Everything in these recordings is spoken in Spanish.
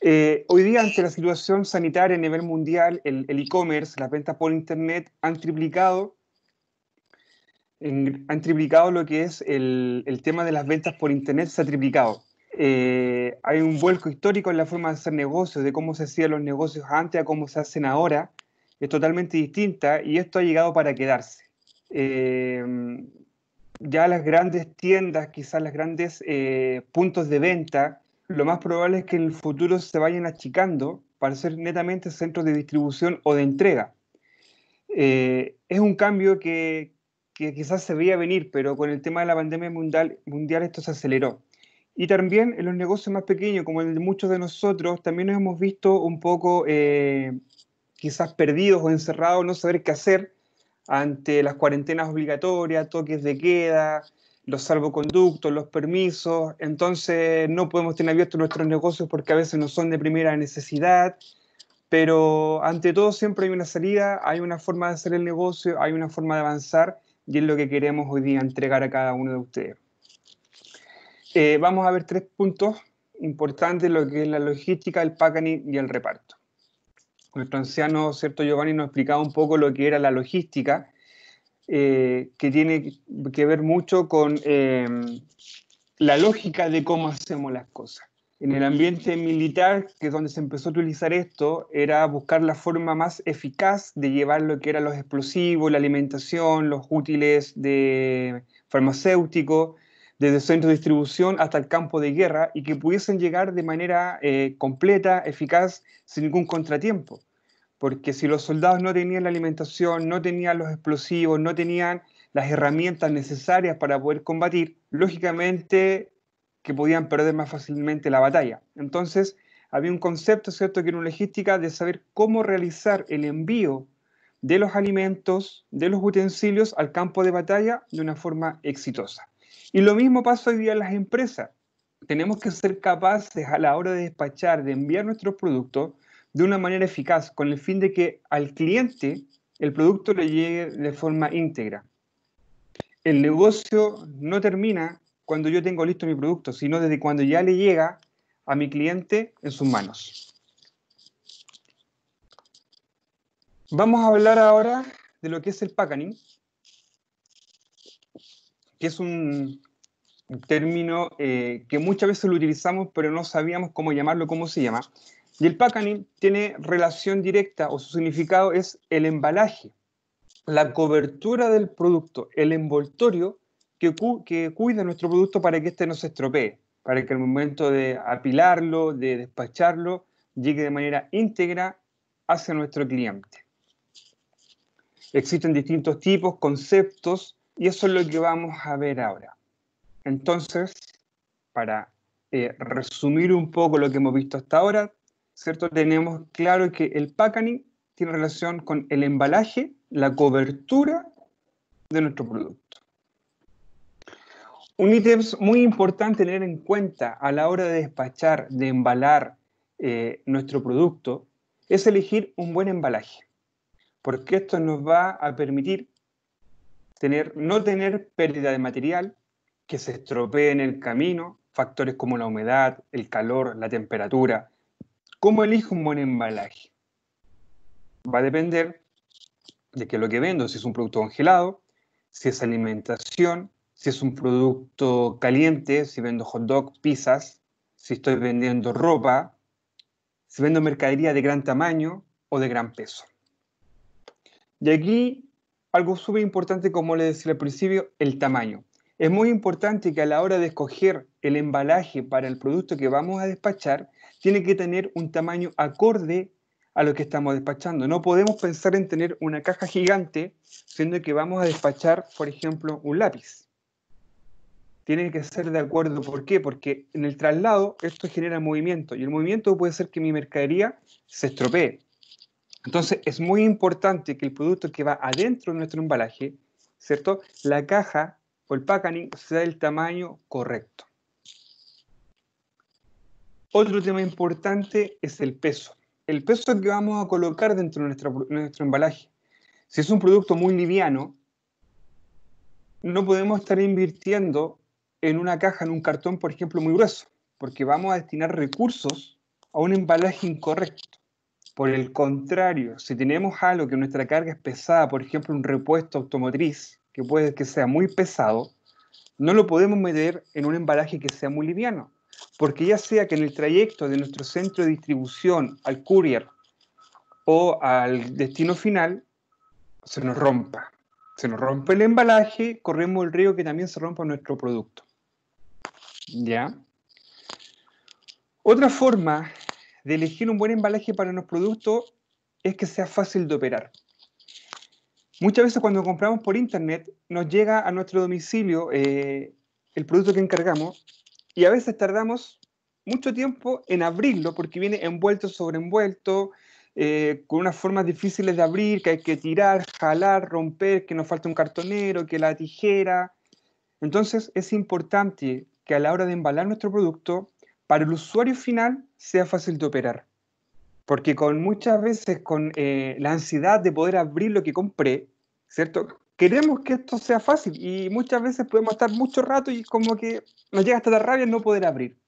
Eh, hoy día, ante la situación sanitaria a nivel mundial, el e-commerce, las ventas por Internet han triplicado, han triplicado lo que es el, tema de las ventas por Internet, se ha triplicado. Eh, hay un vuelco histórico en la forma de hacer negocios, de cómo se hacían los negocios antes a cómo se hacen ahora. Es totalmente distinta y esto ha llegado para quedarse. Eh, ya las grandes tiendas, quizás las grandes puntos de venta, lo más probable es que en el futuro se vayan achicando para ser netamente centros de distribución o de entrega. Eh, es un cambio que, quizás se veía venir, pero con el tema de la pandemia mundial, esto se aceleró. Y también en los negocios más pequeños, como el de muchos de nosotros, también nos hemos visto un poco eh, quizás perdidos o encerrados, no saber qué hacer ante las cuarentenas obligatorias, toques de queda, los salvoconductos, los permisos, entonces no podemos tener abiertos nuestros negocios porque a veces no son de primera necesidad, pero ante todo siempre hay una salida, hay una forma de hacer el negocio, hay una forma de avanzar y es lo que queremos hoy día entregar a cada uno de ustedes. Eh, vamos a ver tres puntos importantes, lo que es la logística, el packaging y el reparto. Nuestro anciano, ¿cierto? Giovanni nos explicaba un poco lo que era la logística eh, que tiene que ver mucho con em, la lógica de cómo hacemos las cosas. En el ambiente militar, que es donde se empezó a utilizar esto, era buscar la forma más eficaz de llevar lo que eran los explosivos, la alimentación, los útiles de farmacéutico, desde el centro de distribución hasta el campo de guerra, y que pudiesen llegar de manera eh, completa, eficaz, sin ningún contratiempo porque si los soldados no tenían la alimentación, no tenían los explosivos, no tenían las herramientas necesarias para poder combatir, lógicamente que podían perder más fácilmente la batalla. Entonces, había un concepto, ¿cierto?, que era una logística de saber cómo realizar el envío de los alimentos, de los utensilios al campo de batalla de una forma exitosa. Y lo mismo pasa hoy día en las empresas. Tenemos que ser capaces a la hora de despachar, de enviar nuestros productos, de una manera eficaz con el fin de que al cliente el producto le llegue de forma íntegra. El negocio no termina cuando yo tengo listo mi producto, sino desde cuando ya le llega a mi cliente en sus manos. Vamos a hablar ahora de lo que es el packaging, que es un término eh, que muchas veces lo utilizamos pero no sabíamos cómo llamarlo, cómo se llama. Y el packaging tiene relación directa o su significado es el embalaje, la cobertura del producto, el envoltorio que, cuida nuestro producto para que éste no se estropee, para que el momento de apilarlo, de despacharlo, llegue de manera íntegra hacia nuestro cliente. Existen distintos tipos, conceptos, y eso es lo que vamos a ver ahora. Entonces, para eh, resumir un poco lo que hemos visto hasta ahora, ¿cierto? Tenemos claro que el packaging tiene relación con el embalaje, la cobertura de nuestro producto. Un ítem muy importante tener en cuenta a la hora de despachar, de embalar eh, nuestro producto, es elegir un buen embalaje, porque esto nos va a permitir tener, no tener pérdida de material, que se estropee en el camino, factores como la humedad, el calor, la temperatura, ¿Cómo elijo un buen embalaje? Va a depender de qué lo que vendo, si es un producto congelado, si es alimentación, si es un producto caliente, si vendo hot dog, pizzas, si estoy vendiendo ropa, si vendo mercadería de gran tamaño o de gran peso. Y aquí algo súper importante, como le decía al principio, el tamaño. Es muy importante que a la hora de escoger el embalaje para el producto que vamos a despachar, tiene que tener un tamaño acorde a lo que estamos despachando. No podemos pensar en tener una caja gigante, siendo que vamos a despachar, por ejemplo, un lápiz. Tiene que ser de acuerdo. ¿Por qué? Porque en el traslado esto genera movimiento y el movimiento puede ser que mi mercadería se estropee. Entonces es muy importante que el producto que va adentro de nuestro embalaje, ¿cierto? La caja o el packaging sea del tamaño correcto. Otro tema importante es el peso. El peso que vamos a colocar dentro de nuestro, nuestro embalaje. Si es un producto muy liviano, no podemos estar invirtiendo en una caja, en un cartón, por ejemplo, muy grueso, porque vamos a destinar recursos a un embalaje incorrecto. Por el contrario, si tenemos algo que nuestra carga es pesada, por ejemplo, un repuesto automotriz, que puede que sea muy pesado, no lo podemos meter en un embalaje que sea muy liviano, porque ya sea que en el trayecto de nuestro centro de distribución al courier o al destino final, se nos rompa. Se nos rompe el embalaje, corremos el riesgo que también se rompa nuestro producto. ¿Ya? Otra forma de elegir un buen embalaje para los productos es que sea fácil de operar. Muchas veces cuando compramos por internet nos llega a nuestro domicilio eh, el producto que encargamos y a veces tardamos mucho tiempo en abrirlo porque viene envuelto, sobre envuelto, eh, con unas formas difíciles de abrir, que hay que tirar, jalar, romper, que nos falta un cartonero, que la tijera. Entonces es importante que a la hora de embalar nuestro producto, para el usuario final sea fácil de operar. Porque con muchas veces con eh, la ansiedad de poder abrir lo que compré, ¿cierto? queremos que esto sea fácil y muchas veces podemos estar mucho rato y como que nos llega hasta la rabia no poder abrir.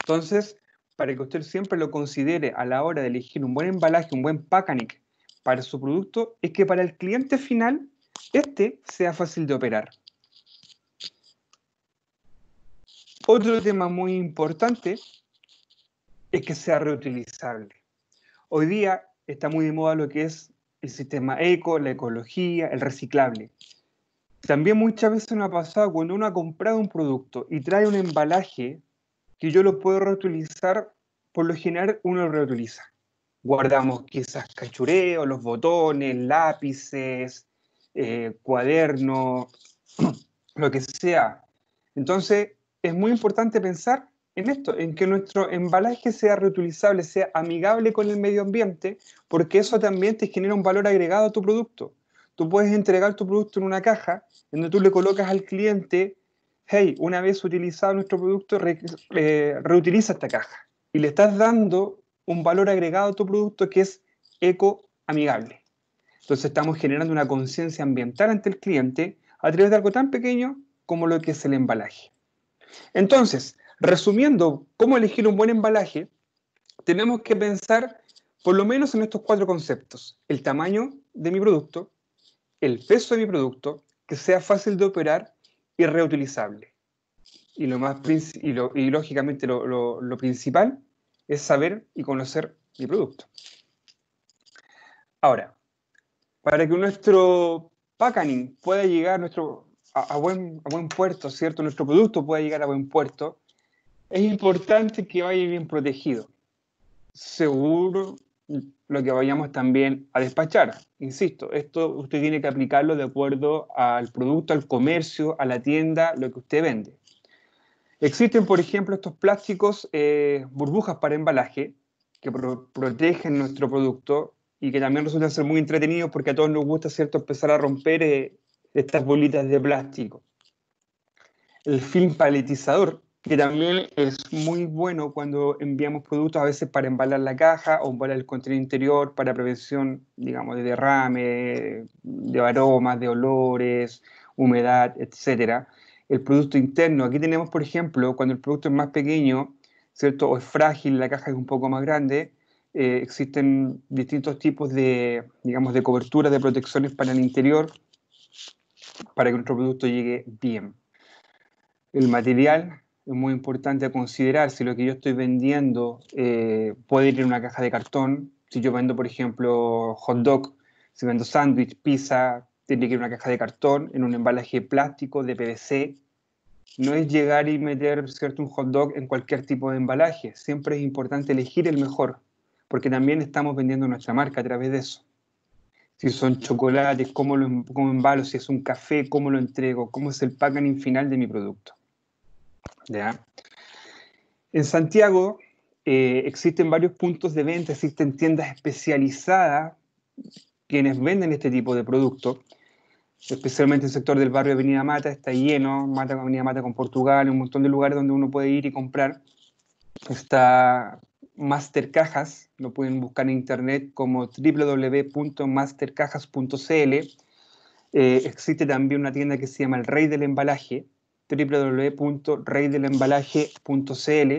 Entonces, para que usted siempre lo considere a la hora de elegir un buen embalaje, un buen packaging para su producto, es que para el cliente final, este sea fácil de operar. Otro tema muy importante es que sea reutilizable. Hoy día está muy de moda lo que es el sistema eco, la ecología, el reciclable. También muchas veces nos ha pasado cuando uno ha comprado un producto y trae un embalaje que yo lo puedo reutilizar, por lo general uno lo reutiliza. Guardamos quizás cachureos, los botones, lápices, eh, cuadernos, lo que sea. Entonces, es muy importante pensar en esto, en que nuestro embalaje sea reutilizable, sea amigable con el medio ambiente, porque eso también te genera un valor agregado a tu producto. Tú puedes entregar tu producto en una caja, donde tú le colocas al cliente, hey, una vez utilizado nuestro producto, eh, reutiliza esta caja. Y le estás dando un valor agregado a tu producto que es eco-amigable. Entonces estamos generando una conciencia ambiental ante el cliente a través de algo tan pequeño como lo que es el embalaje. Entonces, Resumiendo, ¿cómo elegir un buen embalaje? Tenemos que pensar por lo menos en estos cuatro conceptos. El tamaño de mi producto, el peso de mi producto, que sea fácil de operar y reutilizable. Y, lo más y, lógicamente lo, principal es saber y conocer mi producto. Ahora, para que nuestro packaging pueda llegar a, buen, a buen puerto, ¿cierto? Nuestro producto pueda llegar a buen puerto, es importante que vaya bien protegido. Seguro lo que vayamos también a despachar. Insisto, esto usted tiene que aplicarlo de acuerdo al producto, al comercio, a la tienda, lo que usted vende. Existen, por ejemplo, estos plásticos eh, burbujas para embalaje que protegen nuestro producto y que también resultan ser muy entretenidos porque a todos nos gusta, ¿cierto?, empezar a romper eh, estas bolitas de plástico. El film paletizador que también es muy bueno cuando enviamos productos a veces para embalar la caja o embalar el contenido interior para prevención, digamos, de derrame, de aromas, de olores, humedad, etc. El producto interno, aquí tenemos, por ejemplo, cuando el producto es más pequeño, ¿cierto? O es frágil, la caja es un poco más grande, eh, existen distintos tipos de, digamos, de cobertura, de protecciones para el interior, para que nuestro producto llegue bien. El material, es muy importante considerar si lo que yo estoy vendiendo eh, puede ir en una caja de cartón. Si yo vendo, por ejemplo, hot dog, si vendo sándwich, pizza, tiene que ir en una caja de cartón, en un embalaje plástico, de PVC. No es llegar y meter ¿cierto? un hot dog en cualquier tipo de embalaje. Siempre es importante elegir el mejor, porque también estamos vendiendo nuestra marca a través de eso. Si son chocolates, cómo lo em-, cómo embalo, si es un café, cómo lo entrego, cómo es el packaging final de mi producto. En Santiago eh, existen varios puntos de venta, existen tiendas especializadas quienes venden este tipo de producto, especialmente el sector del barrio Avenida Mata, está lleno, Mata Avenida Mata con Portugal, un montón de lugares donde uno puede ir y comprar. Está Master Cajas, lo pueden buscar en internet como www.mastercajas.cl. Eh, existe también una tienda que se llama El Rey del Embalaje, www.reydelembalaje.cl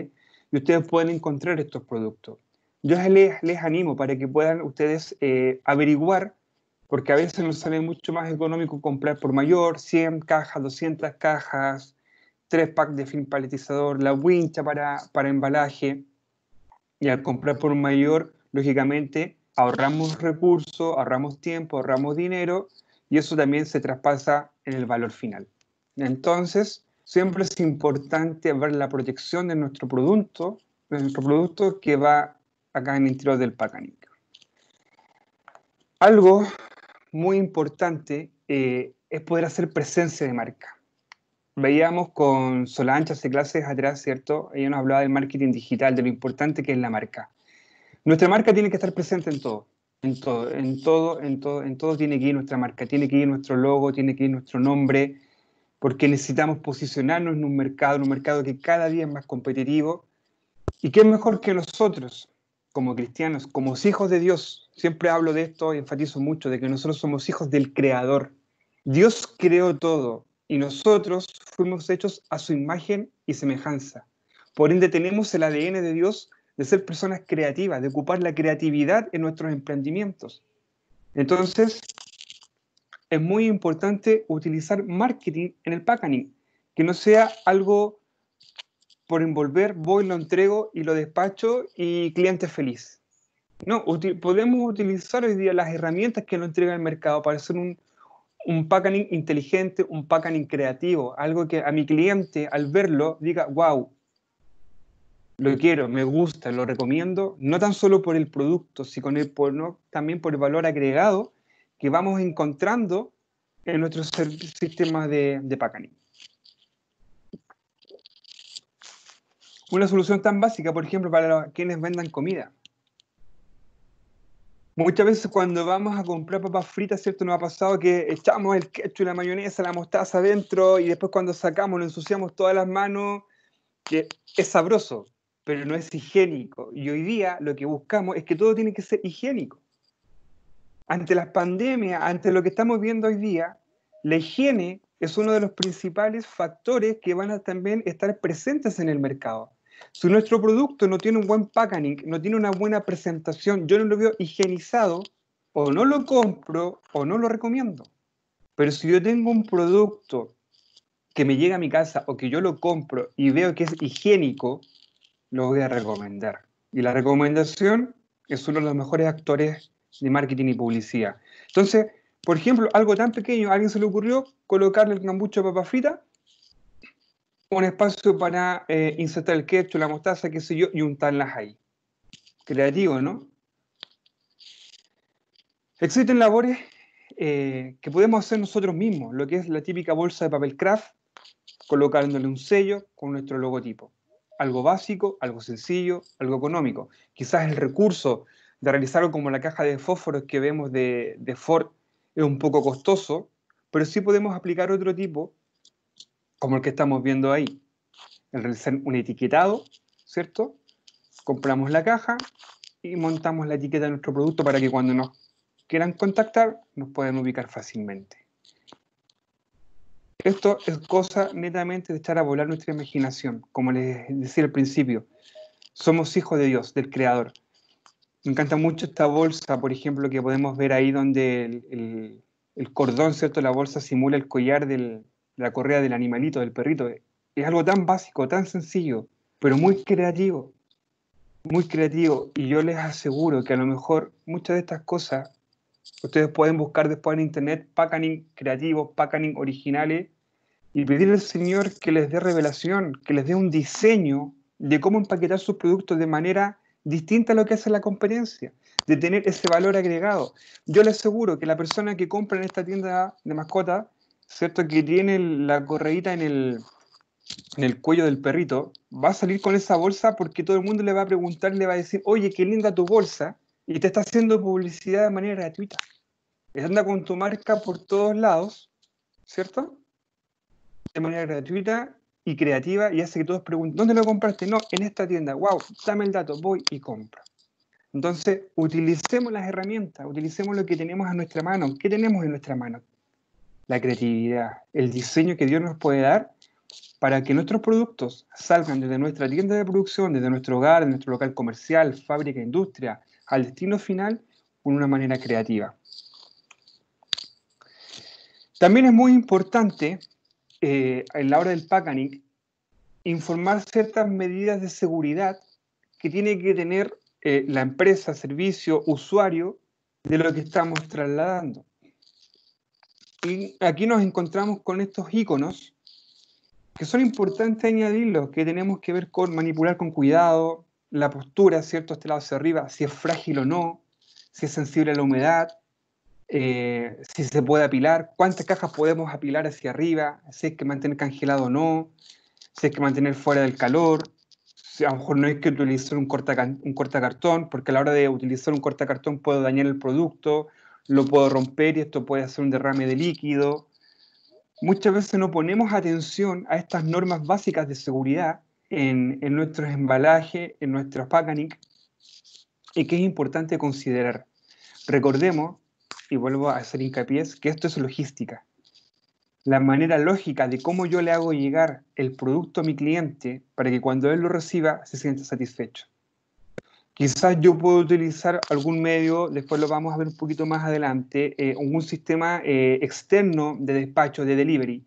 y ustedes pueden encontrar estos productos. Yo les, les animo para que puedan ustedes eh, averiguar, porque a veces nos sale mucho más económico comprar por mayor, 100 cajas, 200 cajas, 3 packs de film paletizador, la wincha para, para embalaje. Y al comprar por mayor, lógicamente, ahorramos recursos, ahorramos tiempo, ahorramos dinero y eso también se traspasa en el valor final. Entonces, siempre es importante ver la proyección de nuestro producto, de nuestro producto que va acá en el interior del Pacanic. Algo muy importante eh, es poder hacer presencia de marca. Mm. Veíamos con Solange hace clases atrás, ¿cierto? Ella nos hablaba del marketing digital, de lo importante que es la marca. Nuestra marca tiene que estar presente en todo, en todo, en todo, en todo, en todo tiene que ir nuestra marca, tiene que ir nuestro logo, tiene que ir nuestro nombre, porque necesitamos posicionarnos en un mercado, en un mercado que cada día es más competitivo. ¿Y qué es mejor que nosotros, como cristianos, como hijos de Dios? Siempre hablo de esto y enfatizo mucho, de que nosotros somos hijos del Creador. Dios creó todo y nosotros fuimos hechos a su imagen y semejanza. Por ende, tenemos el ADN de Dios de ser personas creativas, de ocupar la creatividad en nuestros emprendimientos. Entonces, es muy importante utilizar marketing en el packaging, que no sea algo por envolver, voy, lo entrego y lo despacho y cliente feliz. No, podemos utilizar hoy día las herramientas que nos entrega el mercado para hacer un, packaging inteligente, un packaging creativo, algo que a mi cliente al verlo diga, wow, lo quiero, me gusta, lo recomiendo, no tan solo por el producto, sino también por el valor agregado que vamos encontrando en nuestros sistemas de, de Una solución tan básica, por ejemplo, para quienes vendan comida. Muchas veces cuando vamos a comprar papas fritas, ¿cierto? Nos ha pasado que echamos el ketchup, la mayonesa, la mostaza adentro y después cuando sacamos lo ensuciamos todas las manos, que es sabroso, pero no es higiénico. Y hoy día lo que buscamos es que todo tiene que ser higiénico ante las pandemias, ante lo que estamos viendo hoy día, la higiene es uno de los principales factores que van a también estar presentes en el mercado. Si nuestro producto no tiene un buen packaging, no tiene una buena presentación, yo no lo veo higienizado, o no lo compro o no lo recomiendo. Pero si yo tengo un producto que me llega a mi casa o que yo lo compro y veo que es higiénico, lo voy a recomendar. Y la recomendación es uno de los mejores actores de marketing y publicidad. Entonces, por ejemplo, algo tan pequeño, a alguien se le ocurrió colocarle el cambucho de papa frita, un espacio para eh, insertar el ketchup, la mostaza, qué sé yo, y untarlas ahí. Creativo, ¿no? Existen labores eh, que podemos hacer nosotros mismos, lo que es la típica bolsa de papel craft, colocándole un sello con nuestro logotipo. Algo básico, algo sencillo, algo económico. Quizás el recurso de realizarlo como la caja de fósforos que vemos de, de Ford es un poco costoso, pero sí podemos aplicar otro tipo, como el que estamos viendo ahí. en realizar un etiquetado, ¿cierto? Compramos la caja y montamos la etiqueta de nuestro producto para que cuando nos quieran contactar nos puedan ubicar fácilmente. Esto es cosa netamente de echar a volar nuestra imaginación, como les decía al principio. Somos hijos de Dios, del Creador. Me encanta mucho esta bolsa, por ejemplo, que podemos ver ahí donde el, cordón, ¿cierto? La bolsa simula el collar de la correa del animalito, del perrito. Es algo tan básico, tan sencillo, pero muy creativo. Muy creativo. Y yo les aseguro que a lo mejor muchas de estas cosas ustedes pueden buscar después en internet packaging creativos, packaging originales y pedirle al Señor que les dé revelación, que les dé un diseño de cómo empaquetar sus productos de manera distinta a lo que hace la competencia, de tener ese valor agregado. Yo le aseguro que la persona que compra en esta tienda de mascotas ¿cierto? Que tiene la correíta en el, en el cuello del perrito, va a salir con esa bolsa porque todo el mundo le va a preguntar, le va a decir, oye, qué linda tu bolsa, y te está haciendo publicidad de manera gratuita. Anda con tu marca por todos lados, ¿cierto? De manera gratuita y creativa y hace que todos pregunten, ¿dónde lo compraste? No, en esta tienda, wow, dame el dato, voy y compro. Entonces, utilicemos las herramientas, utilicemos lo que tenemos a nuestra mano. ¿Qué tenemos en nuestra mano? La creatividad, el diseño que Dios nos puede dar para que nuestros productos salgan desde nuestra tienda de producción, desde nuestro hogar, nuestro local comercial, fábrica, industria, al destino final, con una manera creativa. También es muy importante eh, en la hora del packing, informar ciertas medidas de seguridad que tiene que tener eh, la empresa, servicio, usuario de lo que estamos trasladando. Y aquí nos encontramos con estos iconos que son importantes añadirlos, que tenemos que ver con manipular con cuidado, la postura, ¿cierto? Este lado hacia arriba, si es frágil o no, si es sensible a la humedad, eh, si se puede apilar, cuántas cajas podemos apilar hacia arriba, si es que mantener congelado o no, si es que mantener fuera del calor, si a lo mejor no hay que utilizar un, corta, un cortacartón, porque a la hora de utilizar un cortacartón puedo dañar el producto, lo puedo romper y esto puede hacer un derrame de líquido. Muchas veces no ponemos atención a estas normas básicas de seguridad en, en nuestros embalajes, en nuestros packaging, y que es importante considerar. Recordemos y vuelvo a hacer hincapié, que esto es logística. La manera lógica de cómo yo le hago llegar el producto a mi cliente para que cuando él lo reciba se sienta satisfecho. Quizás yo puedo utilizar algún medio, después lo vamos a ver un poquito más adelante, eh, un sistema eh, externo de despacho, de delivery.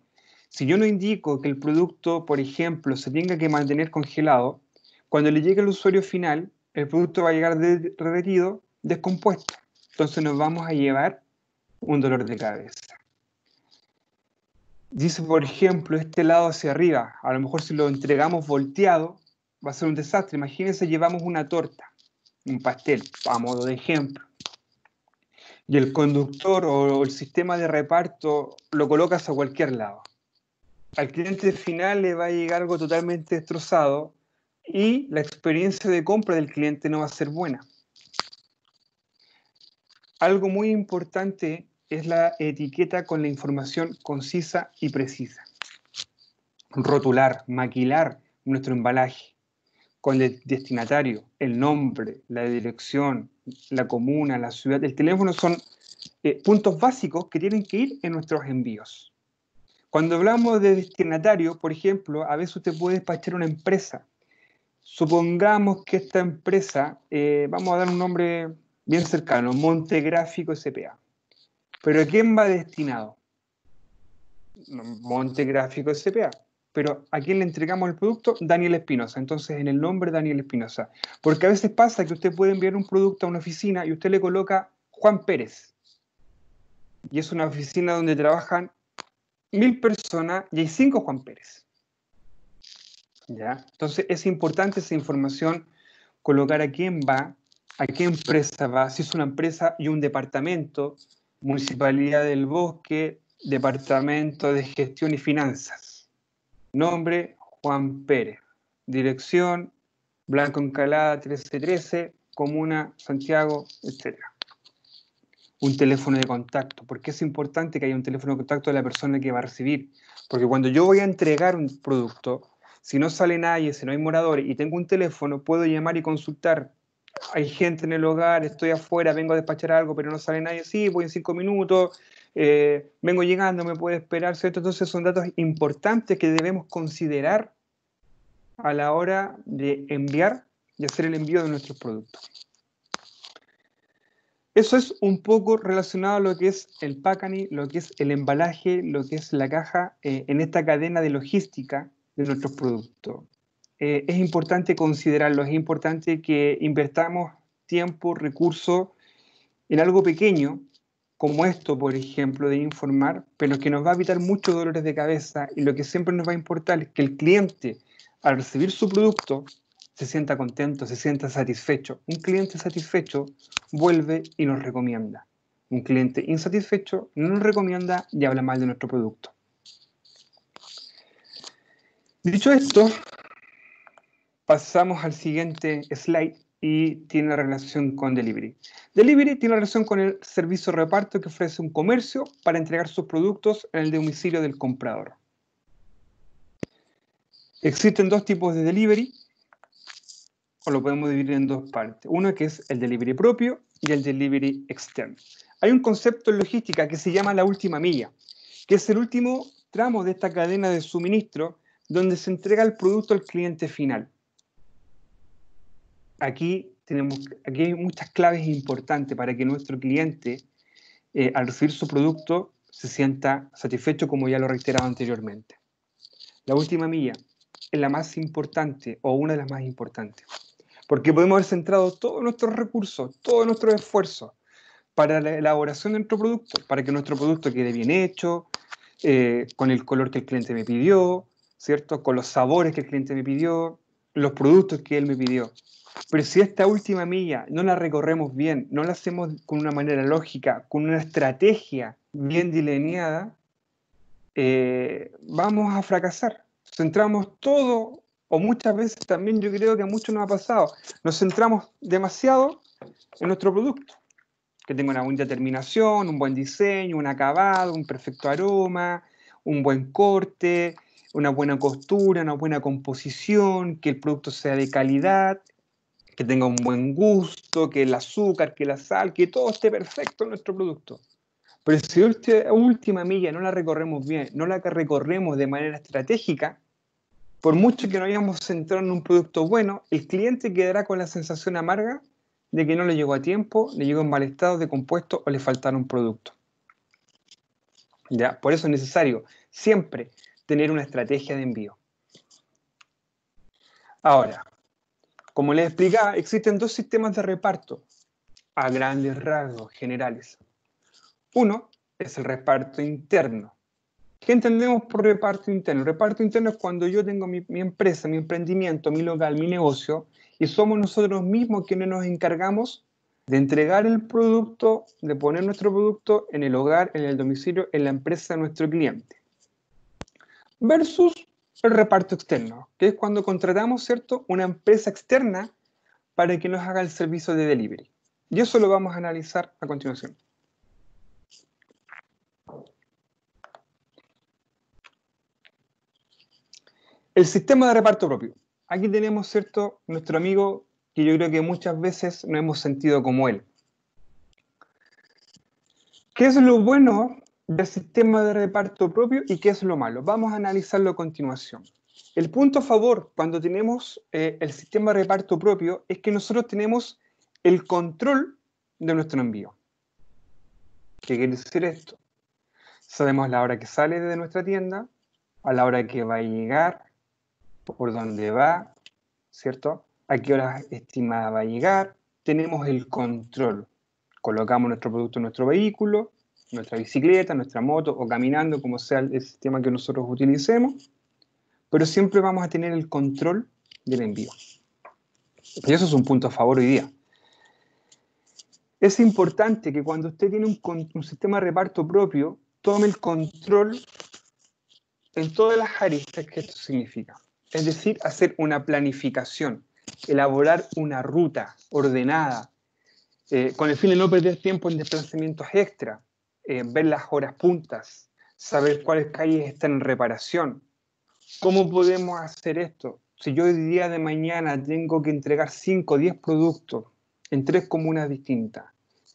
Si yo no indico que el producto, por ejemplo, se tenga que mantener congelado, cuando le llegue al usuario final, el producto va a llegar derretido, descompuesto. Entonces nos vamos a llevar un dolor de cabeza. Dice, por ejemplo, este lado hacia arriba, a lo mejor si lo entregamos volteado, va a ser un desastre. Imagínense, llevamos una torta, un pastel, a modo de ejemplo. Y el conductor o el sistema de reparto lo colocas a cualquier lado. Al cliente final le va a llegar algo totalmente destrozado y la experiencia de compra del cliente no va a ser buena. Algo muy importante es la etiqueta con la información concisa y precisa. Rotular, maquilar nuestro embalaje con el destinatario, el nombre, la dirección, la comuna, la ciudad, el teléfono son eh, puntos básicos que tienen que ir en nuestros envíos. Cuando hablamos de destinatario, por ejemplo, a veces usted puede despachar una empresa. Supongamos que esta empresa, eh, vamos a dar un nombre bien cercano, monte gráfico SPA. Pero ¿a quién va destinado? Monte gráfico SPA. Pero ¿a quién le entregamos el producto? Daniel Espinosa. Entonces, en el nombre Daniel Espinosa. Porque a veces pasa que usted puede enviar un producto a una oficina y usted le coloca Juan Pérez. Y es una oficina donde trabajan mil personas y hay cinco Juan Pérez. ¿Ya? Entonces, es importante esa información, colocar a quién va a qué empresa va, si es una empresa y un departamento, Municipalidad del Bosque, Departamento de Gestión y Finanzas. Nombre, Juan Pérez. Dirección, Blanco Encalada 1313, Comuna Santiago, etc. Un teléfono de contacto. porque es importante que haya un teléfono de contacto de la persona que va a recibir? Porque cuando yo voy a entregar un producto, si no sale nadie, si no hay moradores y tengo un teléfono, puedo llamar y consultar hay gente en el hogar, estoy afuera, vengo a despachar algo, pero no sale nadie, sí, voy en cinco minutos, eh, vengo llegando, me puede esperar, ¿cierto? Entonces son datos importantes que debemos considerar a la hora de enviar y hacer el envío de nuestros productos. Eso es un poco relacionado a lo que es el packaging, lo que es el embalaje, lo que es la caja eh, en esta cadena de logística de nuestros productos. Eh, es importante considerarlo, es importante que invertamos tiempo, recursos en algo pequeño, como esto, por ejemplo, de informar, pero que nos va a evitar muchos dolores de cabeza y lo que siempre nos va a importar es que el cliente, al recibir su producto, se sienta contento, se sienta satisfecho. Un cliente satisfecho vuelve y nos recomienda. Un cliente insatisfecho no nos recomienda y habla mal de nuestro producto. Dicho esto, Pasamos al siguiente slide y tiene relación con delivery. Delivery tiene relación con el servicio reparto que ofrece un comercio para entregar sus productos en el domicilio del comprador. Existen dos tipos de delivery, o lo podemos dividir en dos partes. Uno que es el delivery propio y el delivery externo. Hay un concepto en logística que se llama la última milla, que es el último tramo de esta cadena de suministro donde se entrega el producto al cliente final aquí, tenemos, aquí hay muchas claves importantes para que nuestro cliente, eh, al recibir su producto, se sienta satisfecho, como ya lo reiteraba anteriormente. La última milla es la más importante o una de las más importantes, porque podemos haber centrado todos nuestros recursos, todos nuestros esfuerzos para la elaboración de nuestro producto, para que nuestro producto quede bien hecho, eh, con el color que el cliente me pidió, ¿cierto? Con los sabores que el cliente me pidió, los productos que él me pidió. Pero si esta última milla no la recorremos bien, no la hacemos con una manera lógica, con una estrategia bien delineada, eh, vamos a fracasar. Centramos todo, o muchas veces también yo creo que a muchos nos ha pasado, nos centramos demasiado en nuestro producto, que tenga una buena terminación, un buen diseño, un acabado, un perfecto aroma, un buen corte, una buena costura, una buena composición, que el producto sea de calidad, que tenga un buen gusto, que el azúcar, que la sal, que todo esté perfecto en nuestro producto. Pero si la última milla no la recorremos bien, no la recorremos de manera estratégica, por mucho que no hayamos centrado en un producto bueno, el cliente quedará con la sensación amarga de que no le llegó a tiempo, le llegó en mal estado de compuesto o le faltaron productos. ¿Ya? Por eso es necesario siempre tener una estrategia de envío. Ahora, como les explicaba, existen dos sistemas de reparto a grandes rasgos generales. Uno es el reparto interno. ¿Qué entendemos por reparto interno? reparto interno es cuando yo tengo mi, mi empresa, mi emprendimiento, mi local, mi negocio, y somos nosotros mismos quienes nos encargamos de entregar el producto, de poner nuestro producto en el hogar, en el domicilio, en la empresa de nuestro cliente. Versus el reparto externo, que es cuando contratamos, ¿cierto?, una empresa externa para que nos haga el servicio de delivery. Y eso lo vamos a analizar a continuación. El sistema de reparto propio. Aquí tenemos, ¿cierto?, nuestro amigo que yo creo que muchas veces no hemos sentido como él. ¿Qué es lo bueno del sistema de reparto propio y qué es lo malo. Vamos a analizarlo a continuación. El punto a favor cuando tenemos eh, el sistema de reparto propio es que nosotros tenemos el control de nuestro envío. ¿Qué quiere decir esto? Sabemos la hora que sale de nuestra tienda, a la hora que va a llegar, por dónde va, ¿cierto? A qué hora estimada va a llegar. Tenemos el control. Colocamos nuestro producto en nuestro vehículo, nuestra bicicleta, nuestra moto o caminando, como sea el sistema que nosotros utilicemos, pero siempre vamos a tener el control del envío. Y eso es un punto a favor hoy día. Es importante que cuando usted tiene un, sistema de reparto propio, tome el control en todas las aristas que esto significa. Es decir, hacer una planificación, elaborar una ruta ordenada, eh, con el fin de no perder tiempo en desplazamientos extra, eh, ver las horas puntas, saber cuáles calles están en reparación. ¿Cómo podemos hacer esto? Si yo el día de mañana tengo que entregar 5 o 10 productos en tres comunas distintas,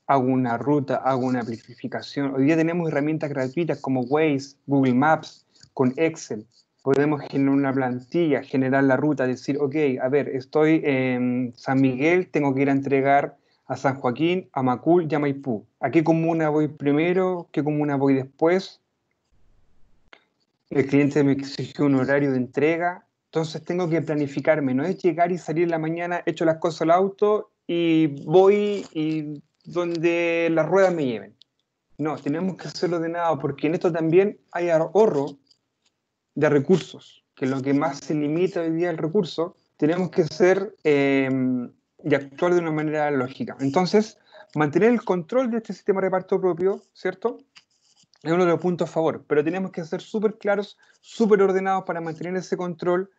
hago una ruta, hago una planificación. Hoy día tenemos herramientas gratuitas como Waze, Google Maps, con Excel. Podemos generar una plantilla, generar la ruta, decir, ok, a ver, estoy en San Miguel, tengo que ir a entregar a San Joaquín, a Macul y a Maipú. ¿A qué comuna voy primero? ¿Qué comuna voy después? El cliente me exige un horario de entrega, entonces tengo que planificarme, no es llegar y salir en la mañana, echo las cosas al auto y voy y donde las ruedas me lleven. No, tenemos que hacerlo de nada porque en esto también hay ahorro de recursos, que es lo que más se limita hoy día el recurso. Tenemos que ser eh, y actuar de una manera lógica. Entonces, mantener el control de este sistema de reparto propio, ¿cierto? Es uno de los puntos a favor, pero tenemos que ser súper claros, súper ordenados para mantener ese control,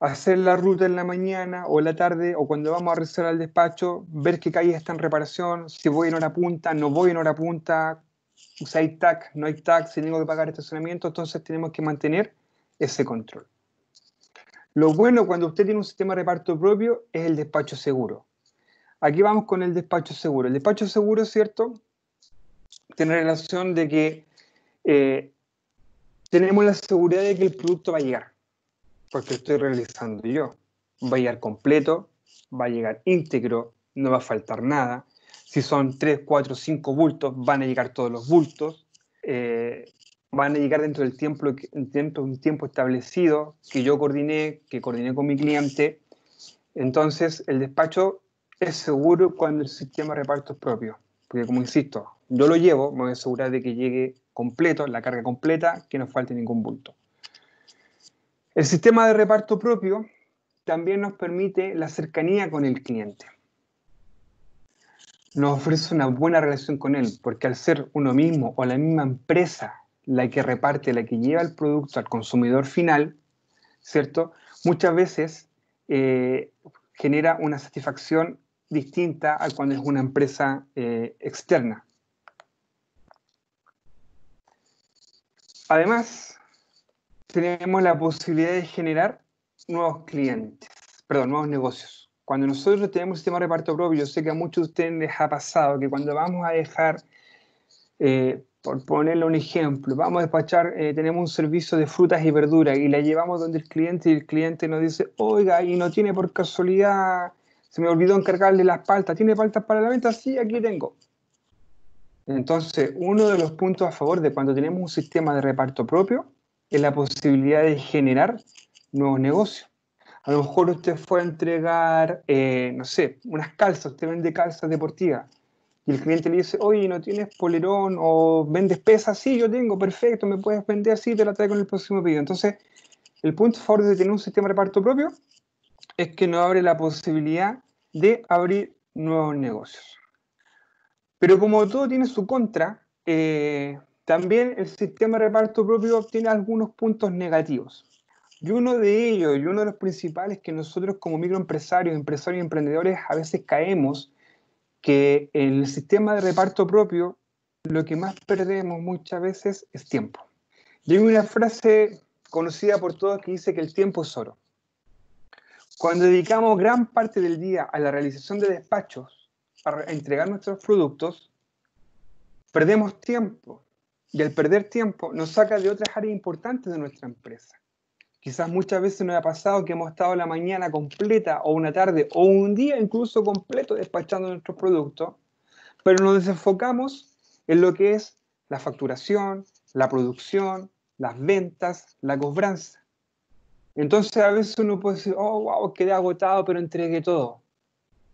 hacer la ruta en la mañana o en la tarde o cuando vamos a regresar al despacho, ver qué calle está en reparación, si voy en hora punta, no voy en hora punta, si hay TAC, no hay TAC, si tengo que pagar estacionamiento, entonces tenemos que mantener ese control. Lo bueno cuando usted tiene un sistema de reparto propio es el despacho seguro. Aquí vamos con el despacho seguro. El despacho seguro, ¿cierto? Tiene relación de que eh, tenemos la seguridad de que el producto va a llegar, porque estoy realizando yo. Va a llegar completo, va a llegar íntegro, no va a faltar nada. Si son 3, 4, 5 bultos, van a llegar todos los bultos. Eh, van a llegar dentro del tiempo, dentro de un tiempo establecido que yo coordiné, que coordiné con mi cliente. Entonces, el despacho es seguro cuando el sistema de reparto es propio. Porque, como insisto, yo lo llevo, me voy a asegurar de que llegue completo, la carga completa, que no falte ningún bulto. El sistema de reparto propio también nos permite la cercanía con el cliente. Nos ofrece una buena relación con él, porque al ser uno mismo o la misma empresa la que reparte, la que lleva el producto al consumidor final, ¿cierto? Muchas veces eh, genera una satisfacción distinta a cuando es una empresa eh, externa. Además, tenemos la posibilidad de generar nuevos clientes, perdón, nuevos negocios. Cuando nosotros tenemos un sistema de reparto propio, yo sé que a muchos de ustedes les ha pasado que cuando vamos a dejar eh, por ponerle un ejemplo, vamos a despachar, eh, tenemos un servicio de frutas y verduras y la llevamos donde el cliente y el cliente nos dice, oiga, y no tiene por casualidad, se me olvidó encargarle las paltas, ¿tiene paltas para la venta? Sí, aquí tengo. Entonces, uno de los puntos a favor de cuando tenemos un sistema de reparto propio es la posibilidad de generar nuevos negocios. A lo mejor usted fue a entregar, eh, no sé, unas calzas, usted vende calzas deportivas y el cliente le dice, oye, ¿no tienes polerón o vendes pesas? Sí, yo tengo, perfecto, me puedes vender, sí, te la traigo en el próximo pedido. Entonces, el punto fuerte de tener un sistema de reparto propio es que nos abre la posibilidad de abrir nuevos negocios. Pero como todo tiene su contra, eh, también el sistema de reparto propio tiene algunos puntos negativos. Y uno de ellos, y uno de los principales que nosotros como microempresarios, empresarios y emprendedores a veces caemos, que el sistema de reparto propio, lo que más perdemos muchas veces es tiempo. Y hay una frase conocida por todos que dice que el tiempo es oro. Cuando dedicamos gran parte del día a la realización de despachos, para entregar nuestros productos, perdemos tiempo. Y al perder tiempo nos saca de otras áreas importantes de nuestra empresa. Quizás muchas veces nos ha pasado que hemos estado la mañana completa o una tarde o un día incluso completo despachando nuestros productos, pero nos desenfocamos en lo que es la facturación, la producción, las ventas, la cobranza. Entonces a veces uno puede decir, oh, wow, quedé agotado, pero entregué todo.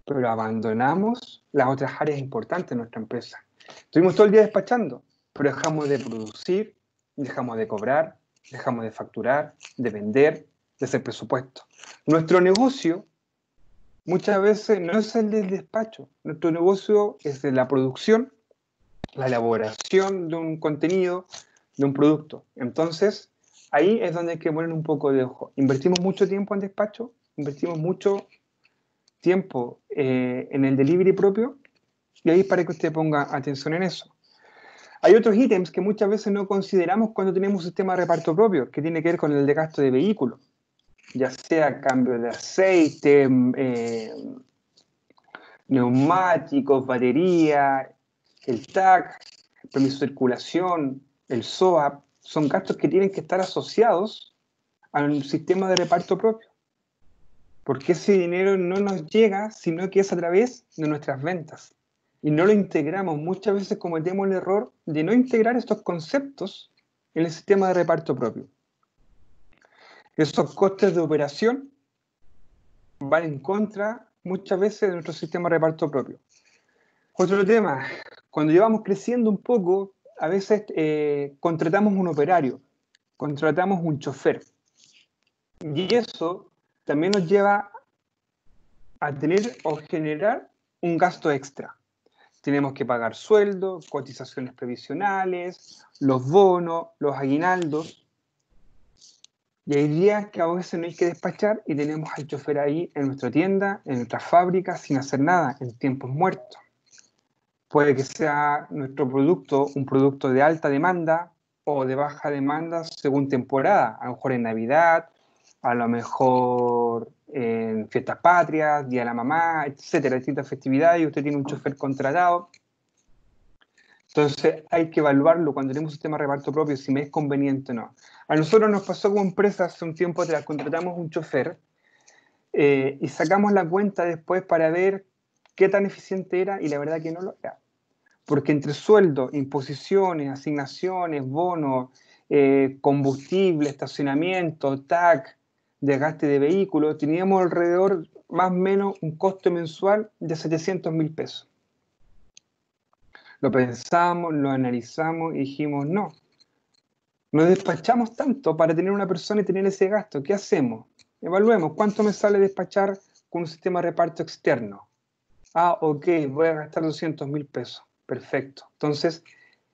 Pero abandonamos las otras áreas importantes de nuestra empresa. Estuvimos todo el día despachando, pero dejamos de producir, dejamos de cobrar, dejamos de facturar, de vender, de hacer presupuesto. Nuestro negocio muchas veces no es el del despacho, nuestro negocio es de la producción, la elaboración de un contenido, de un producto. Entonces, ahí es donde hay que poner un poco de ojo. Invertimos mucho tiempo en despacho, invertimos mucho tiempo eh, en el delivery propio, y ahí para que usted ponga atención en eso. Hay otros ítems que muchas veces no consideramos cuando tenemos un sistema de reparto propio, que tiene que ver con el de gasto de vehículo, ya sea cambio de aceite, mm, eh, neumáticos, batería, el TAC, permiso de circulación, el SOAP, son gastos que tienen que estar asociados a un sistema de reparto propio. Porque ese dinero no nos llega, sino que es a través de nuestras ventas y no lo integramos. Muchas veces cometemos el error de no integrar estos conceptos en el sistema de reparto propio. Esos costes de operación van en contra muchas veces de nuestro sistema de reparto propio. Otro tema, cuando llevamos creciendo un poco, a veces eh, contratamos un operario, contratamos un chofer. Y eso también nos lleva a tener o generar un gasto extra tenemos que pagar sueldos, cotizaciones previsionales, los bonos, los aguinaldos. Y hay días que a veces no hay que despachar y tenemos al chofer ahí en nuestra tienda, en nuestra fábrica, sin hacer nada, en tiempos muerto Puede que sea nuestro producto un producto de alta demanda o de baja demanda según temporada, a lo mejor en Navidad a lo mejor en fiestas patrias, Día de la Mamá, etcétera, distintas festividades, y usted tiene un chofer contratado. Entonces hay que evaluarlo cuando tenemos un sistema de reparto propio, si me es conveniente o no. A nosotros nos pasó como empresa hace un tiempo atrás, contratamos un chofer eh, y sacamos la cuenta después para ver qué tan eficiente era y la verdad que no lo era. Porque entre sueldo, imposiciones, asignaciones, bonos, eh, combustible, estacionamiento, TAC, de gasto de vehículo, teníamos alrededor más o menos un coste mensual de 700 mil pesos. Lo pensamos, lo analizamos y dijimos, no, no despachamos tanto para tener una persona y tener ese gasto. ¿Qué hacemos? Evaluemos, ¿cuánto me sale despachar con un sistema de reparto externo? Ah, ok, voy a gastar 200 mil pesos. Perfecto. Entonces,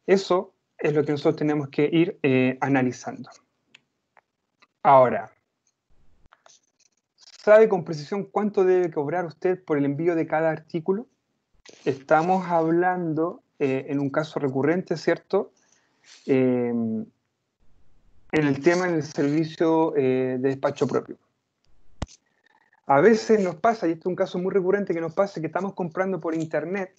eso es lo que nosotros tenemos que ir eh, analizando. Ahora, sabe con precisión cuánto debe cobrar usted por el envío de cada artículo. Estamos hablando, eh, en un caso recurrente, ¿cierto? Em, en el tema del servicio eh, de despacho propio. A veces nos pasa, y este es un caso muy recurrente que nos pasa, que estamos comprando por internet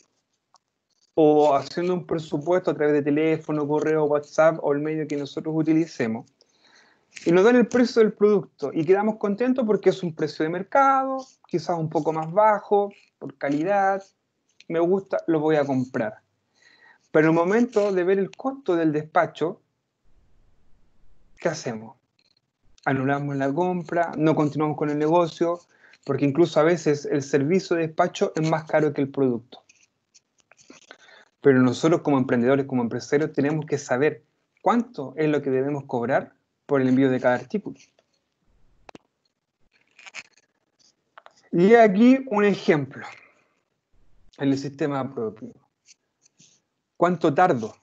o haciendo un presupuesto a través de teléfono, correo, WhatsApp o el medio que nosotros utilicemos y nos dan el precio del producto y quedamos contentos porque es un precio de mercado, quizás un poco más bajo, por calidad, me gusta, lo voy a comprar. Pero en el momento de ver el costo del despacho, ¿qué hacemos? Anulamos la compra, no continuamos con el negocio, porque incluso a veces el servicio de despacho es más caro que el producto. Pero nosotros como emprendedores, como empresarios, tenemos que saber cuánto es lo que debemos cobrar por el envío de cada artículo. Y aquí un ejemplo en el sistema propio. ¿Cuánto tardo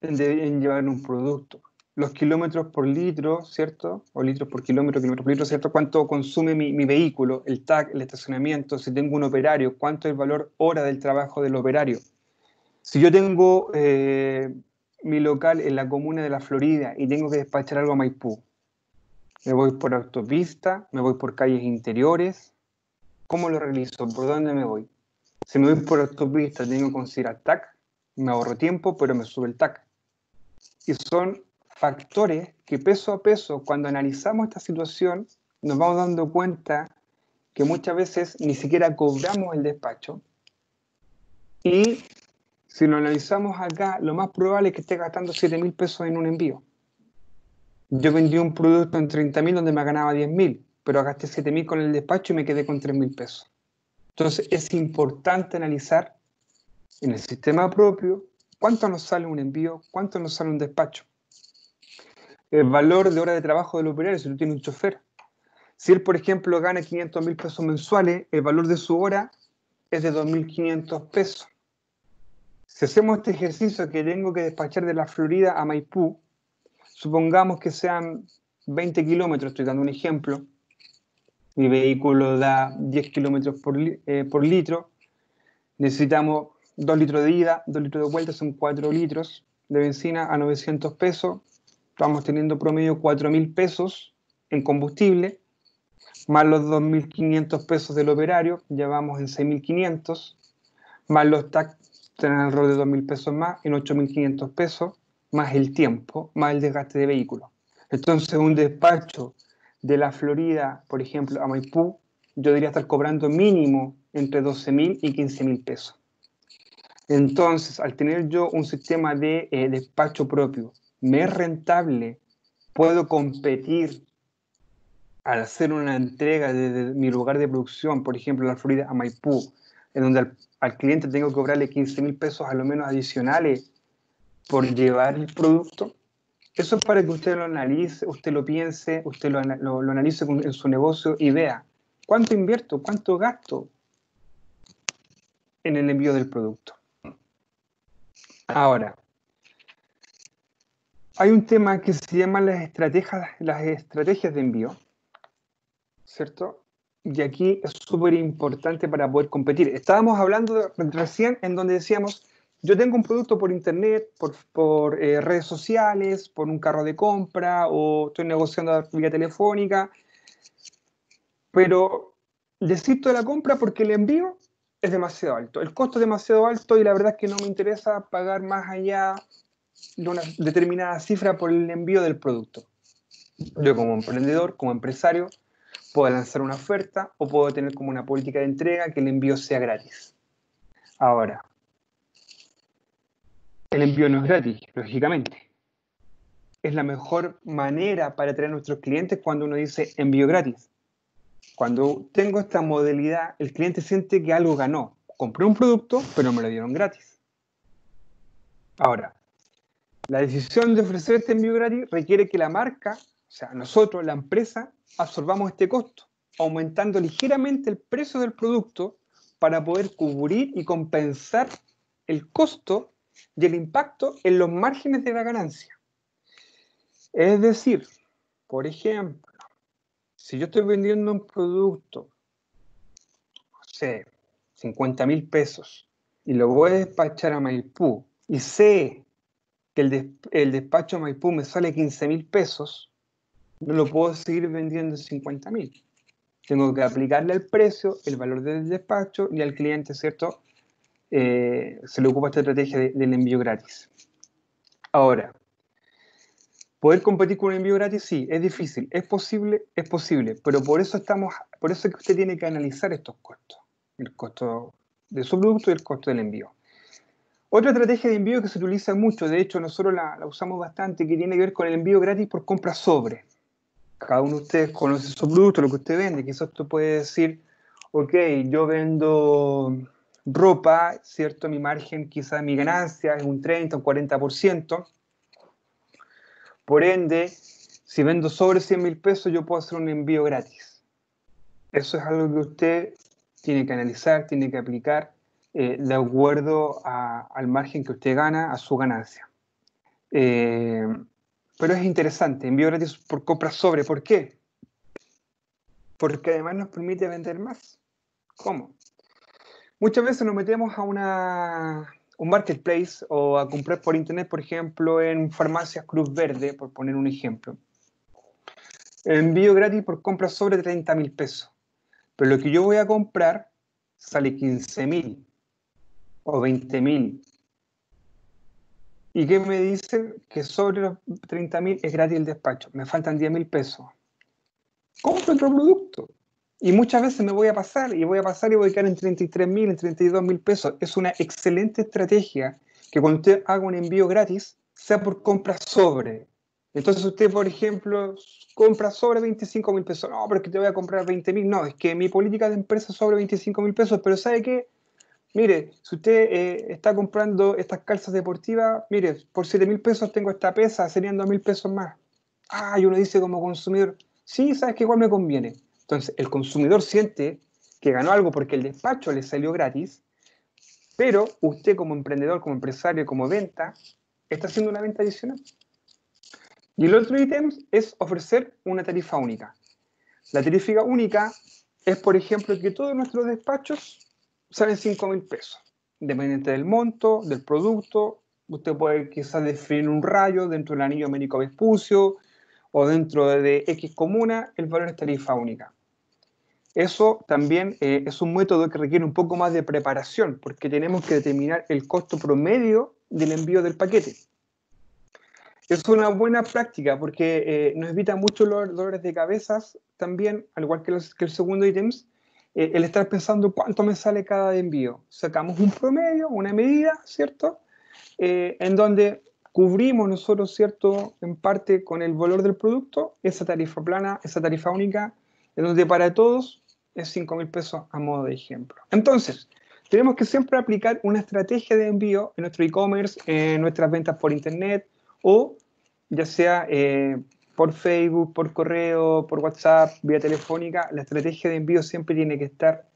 en, llevar un producto? Los kilómetros por litro, ¿cierto? O litros por kilómetro, kilómetros por litro, ¿cierto? ¿Cuánto consume mi, vehículo? El TAC, el estacionamiento, si tengo un operario, ¿cuánto es el valor hora del trabajo del operario? Si yo tengo eh, mi local en la comuna de La Florida y tengo que despachar algo a Maipú, me voy por autopista, me voy por calles interiores, ¿cómo lo realizo? ¿Por dónde me voy? Si me voy por autopista, tengo que considerar TAC, me ahorro tiempo, pero me sube el TAC. Y son factores que peso a peso, cuando analizamos esta situación, nos vamos dando cuenta que muchas veces ni siquiera cobramos el despacho y si lo analizamos acá, lo más probable es que esté gastando 7 mil pesos en un envío. Yo vendí un producto en 30 mil donde me ganaba 10 mil, pero gasté 7 mil con el despacho y me quedé con 3 mil pesos. Entonces es importante analizar en el sistema propio cuánto nos sale un envío, cuánto nos sale un despacho. El valor de hora de trabajo del operario, si tú tienes un chofer. Si él, por ejemplo, gana 500 mil pesos mensuales, el valor de su hora es de 2.500 pesos. Si hacemos este ejercicio que tengo que despachar de la Florida a Maipú, supongamos que sean 20 kilómetros, estoy dando un ejemplo, mi vehículo da 10 kilómetros eh, por, litro, necesitamos 2 litros de ida, 2 litros de vuelta, son 4 litros de benzina a 900 pesos, estamos teniendo promedio 4.000 pesos en combustible, más los 2.500 pesos del operario, ya vamos en 6.500, más los, taxis tener el rol de 2.000 pesos más en 8.500 pesos, más el tiempo, más el desgaste de vehículo. Entonces, un despacho de la Florida, por ejemplo, a Maipú, yo diría estar cobrando mínimo entre 12.000 y 15.000 pesos. Entonces, al tener yo un sistema de eh, despacho propio, me es rentable, puedo competir al hacer una entrega desde mi lugar de producción, por ejemplo, la Florida a Maipú, en donde al al cliente tengo que cobrarle 15 mil pesos a lo menos adicionales por llevar el producto. Eso es para que usted lo analice, usted lo piense, usted lo, analice en su negocio y vea cuánto invierto, cuánto gasto en el envío del producto. Ahora, hay un tema que se llama las estrategias, las estrategias de envío, ¿cierto? y aquí es súper importante para poder competir. Estábamos hablando recién en donde decíamos, yo tengo un producto por internet, por, eh, redes sociales, por un carro de compra o estoy negociando la vía telefónica, pero desisto de la compra porque el envío es demasiado alto, el costo es demasiado alto y la verdad es que no me interesa pagar más allá de una determinada cifra por el envío del producto. Yo como emprendedor, como empresario, puedo lanzar una oferta o puedo tener como una política de entrega que el envío sea gratis. Ahora, el envío no es gratis, lógicamente. Es la mejor manera para atraer a nuestros clientes cuando uno dice envío gratis. Cuando tengo esta modalidad, el cliente siente que algo ganó. Compré un producto, pero me lo dieron gratis. Ahora, la decisión de ofrecer este envío gratis requiere que la marca o sea, nosotros, la empresa, absorbamos este costo, aumentando ligeramente el precio del producto para poder cubrir y compensar el costo y el impacto en los márgenes de la ganancia. Es decir, por ejemplo, si yo estoy vendiendo un producto, no sé, 50 mil pesos, y lo voy a despachar a Maipú, y sé que el, el despacho a Maipú me sale 15 mil pesos, no lo puedo seguir vendiendo en 50 Tengo que aplicarle el precio, el valor del despacho y al cliente, ¿cierto? Eh, se le ocupa esta estrategia del envío gratis. Ahora, ¿Poder competir con un envío gratis? Sí, es difícil. ¿Es posible? Es posible. Pero por eso estamos, por eso es que usted tiene que analizar estos costos. El costo de su producto y el costo del envío. Otra estrategia de envío que se utiliza mucho, de hecho nosotros la, la usamos bastante, que tiene que ver con el envío gratis por compra sobre. Cada uno de ustedes conoce su producto, lo que usted vende. Quizás usted puede decir, ok, yo vendo ropa, ¿cierto? Mi margen, quizás mi ganancia es un 30, un 40%. Por ende, si vendo sobre 100 mil pesos, yo puedo hacer un envío gratis. Eso es algo que usted tiene que analizar, tiene que aplicar eh, de acuerdo al margen que usted gana, a su ganancia. Eh, pero es interesante, envío gratis por compra sobre. ¿Por qué? Porque además nos permite vender más. ¿Cómo? Muchas veces nos metemos a un marketplace o a comprar por internet, por ejemplo, en farmacias Cruz Verde, por poner un ejemplo. Envío gratis por compra sobre 30 mil pesos. Pero lo que yo voy a comprar sale 15 mil o 20 mil ¿Y qué me dice? Que sobre los 30 mil es gratis el despacho. Me faltan 10 mil pesos. Compro otro producto. Y muchas veces me voy a pasar y voy a pasar y voy a quedar en 33 mil, en 32 mil pesos. Es una excelente estrategia que cuando usted haga un envío gratis, sea por compra sobre. Entonces usted, por ejemplo, compra sobre 25 mil pesos. No, pero es que te voy a comprar 20 mil. No, es que mi política de empresa es sobre 25 mil pesos, pero ¿sabe qué? mire, si usted eh, está comprando estas calzas deportivas, mire, por 7 mil pesos tengo esta pesa, serían 2 mil pesos más. Ah, y uno dice como consumidor, sí, sabes que igual me conviene. Entonces, el consumidor siente que ganó algo porque el despacho le salió gratis, pero usted como emprendedor, como empresario, como venta, está haciendo una venta adicional. Y el otro ítem es ofrecer una tarifa única. La tarifa única es, por ejemplo, que todos nuestros despachos salen 5 mil pesos. Dependiente del monto, del producto, usted puede quizás definir un rayo dentro del anillo médico Vespucio o dentro de X comuna, el valor de tarifa única. Eso también eh, es un método que requiere un poco más de preparación, porque tenemos que determinar el costo promedio del envío del paquete. Es una buena práctica porque eh, nos evita muchos dolores de cabezas también, al igual que, que el segundo ítems, eh, el estar pensando cuánto me sale cada envío. Sacamos un promedio, una medida, ¿cierto? Eh, en donde cubrimos nosotros, ¿cierto? En parte con el valor del producto, esa tarifa plana, esa tarifa única, en donde para todos es 5 mil pesos a modo de ejemplo. Entonces, tenemos que siempre aplicar una estrategia de envío en nuestro e-commerce, en nuestras ventas por internet o ya sea eh, por Facebook, por correo, por WhatsApp, vía telefónica, la estrategia de envío siempre tiene que estar,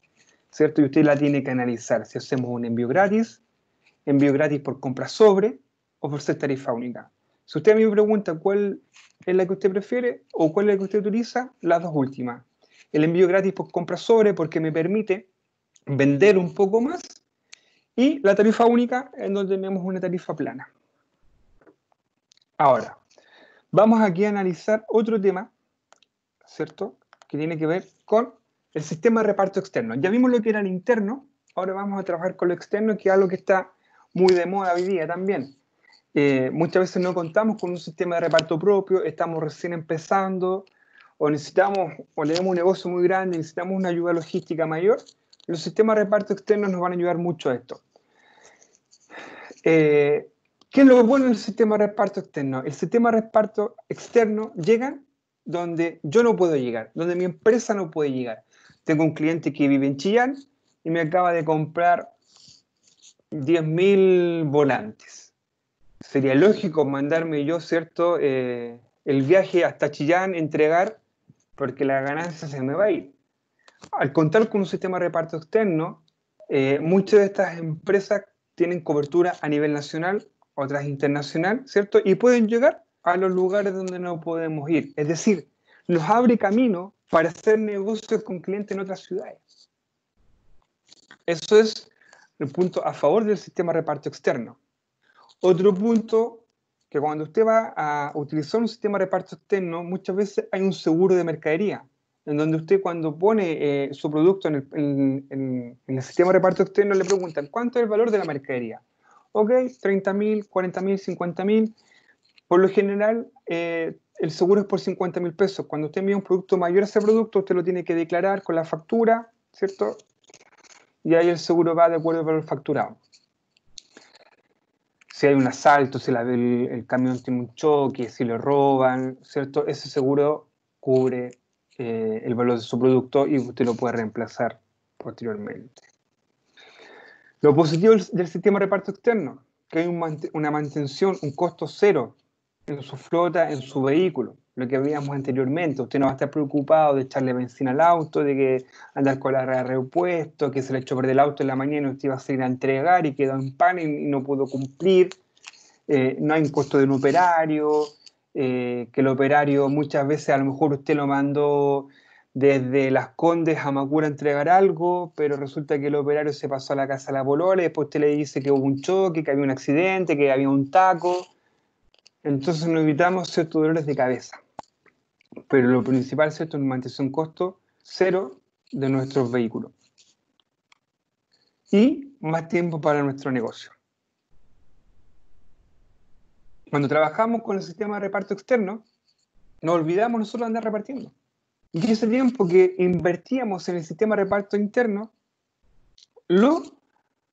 ¿cierto? Y usted la tiene que analizar. Si hacemos un envío gratis, envío gratis por compra sobre o por ser tarifa única. Si usted a mí me pregunta cuál es la que usted prefiere o cuál es la que usted utiliza, las dos últimas. El envío gratis por compra sobre porque me permite vender un poco más y la tarifa única en donde tenemos una tarifa plana. Ahora, Vamos aquí a analizar otro tema, ¿cierto? Que tiene que ver con el sistema de reparto externo. Ya vimos lo que era el interno, ahora vamos a trabajar con lo externo, que es algo que está muy de moda hoy día también. Eh, muchas veces no contamos con un sistema de reparto propio, estamos recién empezando, o necesitamos, o damos un negocio muy grande, necesitamos una ayuda logística mayor. Los sistemas de reparto externos nos van a ayudar mucho a esto. Eh, ¿Qué es lo bueno del sistema de reparto externo? El sistema de reparto externo llega donde yo no puedo llegar, donde mi empresa no puede llegar. Tengo un cliente que vive en Chillán y me acaba de comprar 10.000 volantes. Sería lógico mandarme yo, ¿cierto? Eh, el viaje hasta Chillán, entregar, porque la ganancia se me va a ir. Al contar con un sistema de reparto externo, eh, muchas de estas empresas tienen cobertura a nivel nacional otras internacional, ¿cierto? Y pueden llegar a los lugares donde no podemos ir. Es decir, nos abre camino para hacer negocios con clientes en otras ciudades. Eso es el punto a favor del sistema de reparto externo. Otro punto que cuando usted va a utilizar un sistema de reparto externo, muchas veces hay un seguro de mercadería, en donde usted cuando pone eh, su producto en el, en el sistema de reparto externo le preguntan, ¿cuánto es el valor de la mercadería? ok, 30.000, 40.000, 50.000. Por lo general, eh, el seguro es por 50.000 pesos. Cuando usted envía un producto mayor a ese producto, usted lo tiene que declarar con la factura, ¿cierto? Y ahí el seguro va de acuerdo al valor facturado. Si hay un asalto, si el, camión tiene un choque, si lo roban, ¿cierto? Ese seguro cubre eh, el valor de su producto y usted lo puede reemplazar posteriormente. Lo positivo del sistema de reparto externo, que hay una mantención, un costo cero en su flota, en su vehículo, lo que habíamos anteriormente. Usted no va a estar preocupado de echarle benzina al auto, de que andar con la de repuesto, que se le echó perder el auto en la mañana y usted iba a salir a entregar y quedó en pan y, no pudo cumplir. Eh, no hay un costo de un operario, eh, que el operario muchas veces a lo mejor usted lo mandó desde Las Condes a Macura entregar algo, pero resulta que el operario se pasó a la casa de la polola y después usted le dice que hubo un choque, que había un accidente, que había un taco. Entonces nos evitamos ciertos dolores de cabeza. Pero lo principal, ¿cierto?, es mantener un costo cero de nuestros vehículos. Y más tiempo para nuestro negocio. Cuando trabajamos con el sistema de reparto externo, no olvidamos nosotros andar repartiendo y ese tiempo que invertíamos en el sistema de reparto interno, lo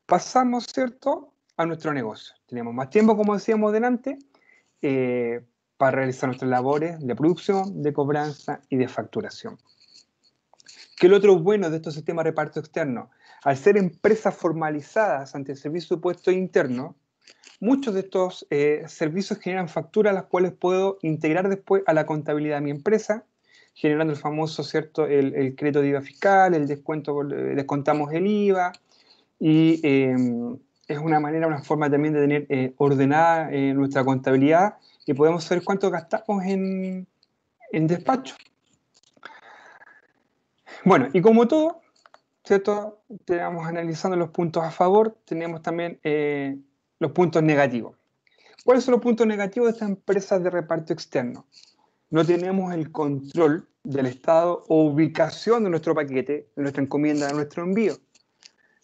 pasamos, ¿cierto?, a nuestro negocio. Tenemos más tiempo, como decíamos delante, eh, para realizar nuestras labores de producción, de cobranza y de facturación. ¿Qué es lo otro bueno de estos sistemas de reparto externo? Al ser empresas formalizadas ante el servicio de puesto interno, muchos de estos eh, servicios generan facturas las cuales puedo integrar después a la contabilidad de mi empresa generando el famoso, ¿cierto?, el, crédito de IVA fiscal, el descuento, eh, descontamos el IVA, y em, es una manera, una forma también de tener eh, ordenada eh, nuestra contabilidad y podemos saber cuánto gastamos en, despacho. Bueno, y como todo, ¿cierto? Tenemos analizando los puntos a favor, tenemos también los puntos negativos. ¿Cuáles son los puntos negativos de estas empresas de reparto externo? no tenemos el control del estado o ubicación de nuestro paquete, de nuestra encomienda, de nuestro envío.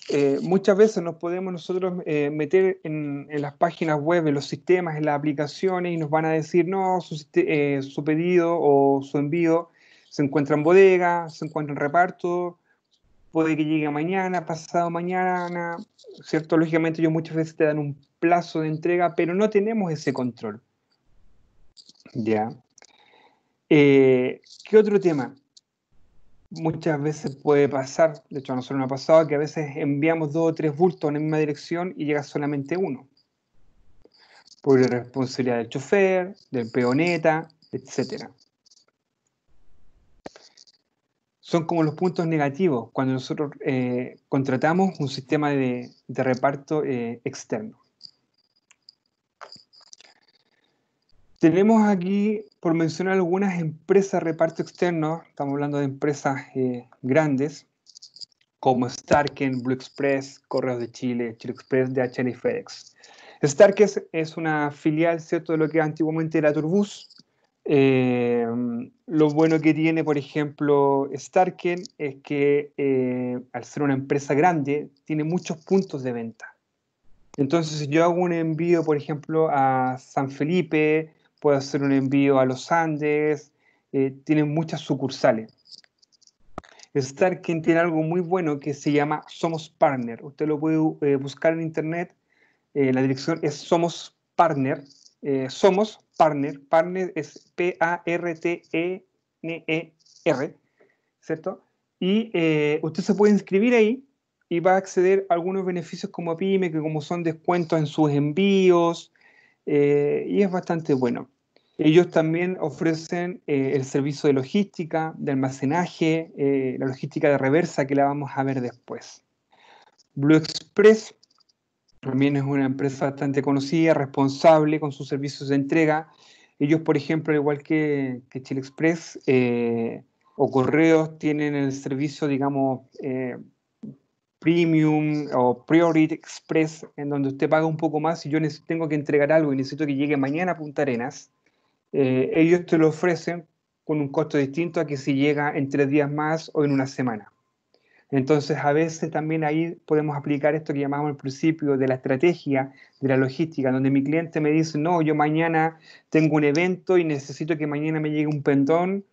Eh, muchas veces nos podemos nosotros eh, meter en, las páginas web, en los sistemas, en las aplicaciones y nos van a decir, no, eh, su, pedido o su envío se encuentra en bodega, se encuentra en reparto, puede que llegue mañana, pasado mañana, ¿cierto? Lógicamente ellos muchas veces te dan un plazo de entrega, pero no tenemos ese control. Ya. Eh, ¿Qué otro tema? Muchas veces puede pasar, de hecho a nosotros nos ha pasado, que a veces enviamos dos o tres bultos en la misma dirección y llega solamente uno. Por responsabilidad del chofer, del peoneta, etc. Son como los puntos negativos cuando nosotros eh, contratamos un sistema de, reparto eh, externo. Tenemos aquí, por mencionar algunas empresas de reparto externo, estamos hablando de empresas eh, grandes, como Starken, Blue Express, Correos de Chile, Chile Express, DHL y FedEx. Starken es una filial, ¿cierto?, de lo que antiguamente era Turbus. Eh, lo bueno que tiene, por ejemplo, Starken es que eh, al ser una empresa grande, tiene muchos puntos de venta. Entonces, si yo hago un envío, por ejemplo, a San Felipe, puede hacer un envío a los Andes, eh, tiene tienen muchas sucursales. quien tiene algo muy bueno que se llama Somos Partner. Usted lo puede eh, buscar en internet. Eh, la dirección es Somos Partner. Somos Partner. Partner es P-A-R-T-E-N-E-R, -E n e r cierto Y usted se puede inscribir ahí y va a acceder a algunos beneficios como PyME, que como son descuentos en sus envíos, y es bastante bueno. Ellos también ofrecen eh, el servicio de logística, de almacenaje, eh, la logística de reversa que la vamos a ver después. Blue Express también es una empresa bastante conocida, responsable con sus servicios de entrega. Ellos, por ejemplo, igual que, Chile Express eh, o Correos, tienen el servicio, digamos, Premium o Priority Express, en donde usted paga un poco más. y yo tengo que entregar algo y necesito que llegue mañana a Punta Arenas, eh, ellos te lo ofrecen con un costo distinto a que si llega en tres días más o en una semana. Entonces, a veces también ahí podemos aplicar esto que llamamos el principio de la estrategia de la logística, donde mi cliente me dice, no, yo mañana tengo un evento y necesito que mañana me llegue un pendón,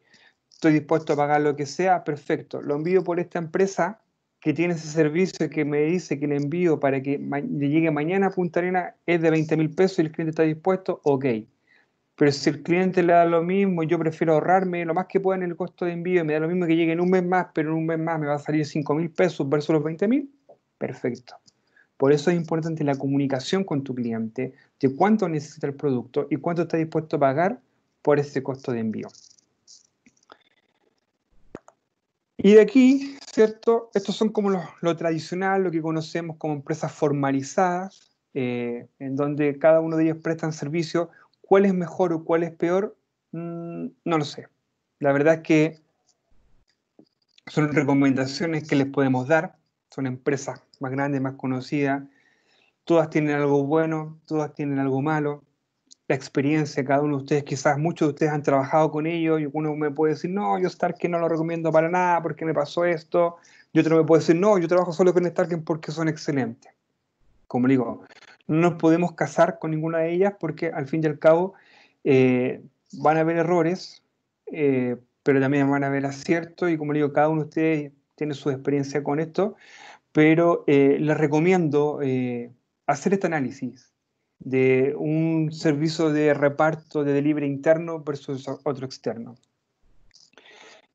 estoy dispuesto a pagar lo que sea, perfecto, lo envío por esta empresa que tiene ese servicio y que me dice que le envío para que le llegue mañana a Punta Arena es de 20 mil pesos y el cliente está dispuesto, ok. Pero si el cliente le da lo mismo, yo prefiero ahorrarme lo más que pueda en el costo de envío, y me da lo mismo que llegue en un mes más, pero en un mes más me va a salir 5 mil pesos versus los 20 mil, perfecto. Por eso es importante la comunicación con tu cliente de cuánto necesita el producto y cuánto está dispuesto a pagar por ese costo de envío. Y de aquí, ¿cierto? Estos son como lo, tradicional, lo que conocemos como empresas formalizadas, eh, en donde cada uno de ellos prestan servicio ¿Cuál es mejor o cuál es peor? Mm, no lo sé. La verdad es que son recomendaciones que les podemos dar. Son empresas más grandes, más conocidas. Todas tienen algo bueno, todas tienen algo malo. La experiencia, cada uno de ustedes, quizás muchos de ustedes han trabajado con ellos y uno me puede decir, no, yo que no lo recomiendo para nada porque me pasó esto. Y otro me puede decir, no, yo trabajo solo con Starken porque son excelentes. Como digo, no nos podemos casar con ninguna de ellas porque al fin y al cabo eh, van a haber errores, eh, pero también van a haber aciertos y como le digo, cada uno de ustedes tiene su experiencia con esto, pero eh, les recomiendo hacer este análisis de un servicio de reparto de delivery interno versus otro externo.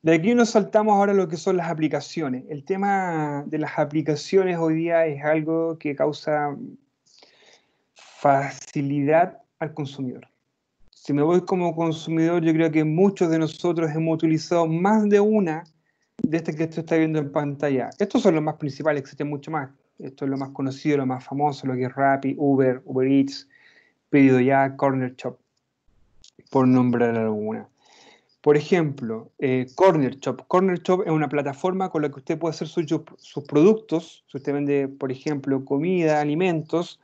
De aquí nos saltamos ahora lo que son las aplicaciones. El tema de las aplicaciones hoy día es algo que causa facilidad al consumidor. Si me voy como consumidor, yo creo que muchos de nosotros hemos utilizado más de una de estas que usted está viendo en pantalla. Estos son los más principales, existen mucho más. Esto es lo más conocido, lo más famoso, lo que es Rappi, Uber, Uber Eats, Pedido Ya, Corner Shop, por nombrar alguna. Por ejemplo, eh, Corner Shop. Corner Shop es una plataforma con la que usted puede hacer sus productos. Si usted vende, por ejemplo, comida, alimentos,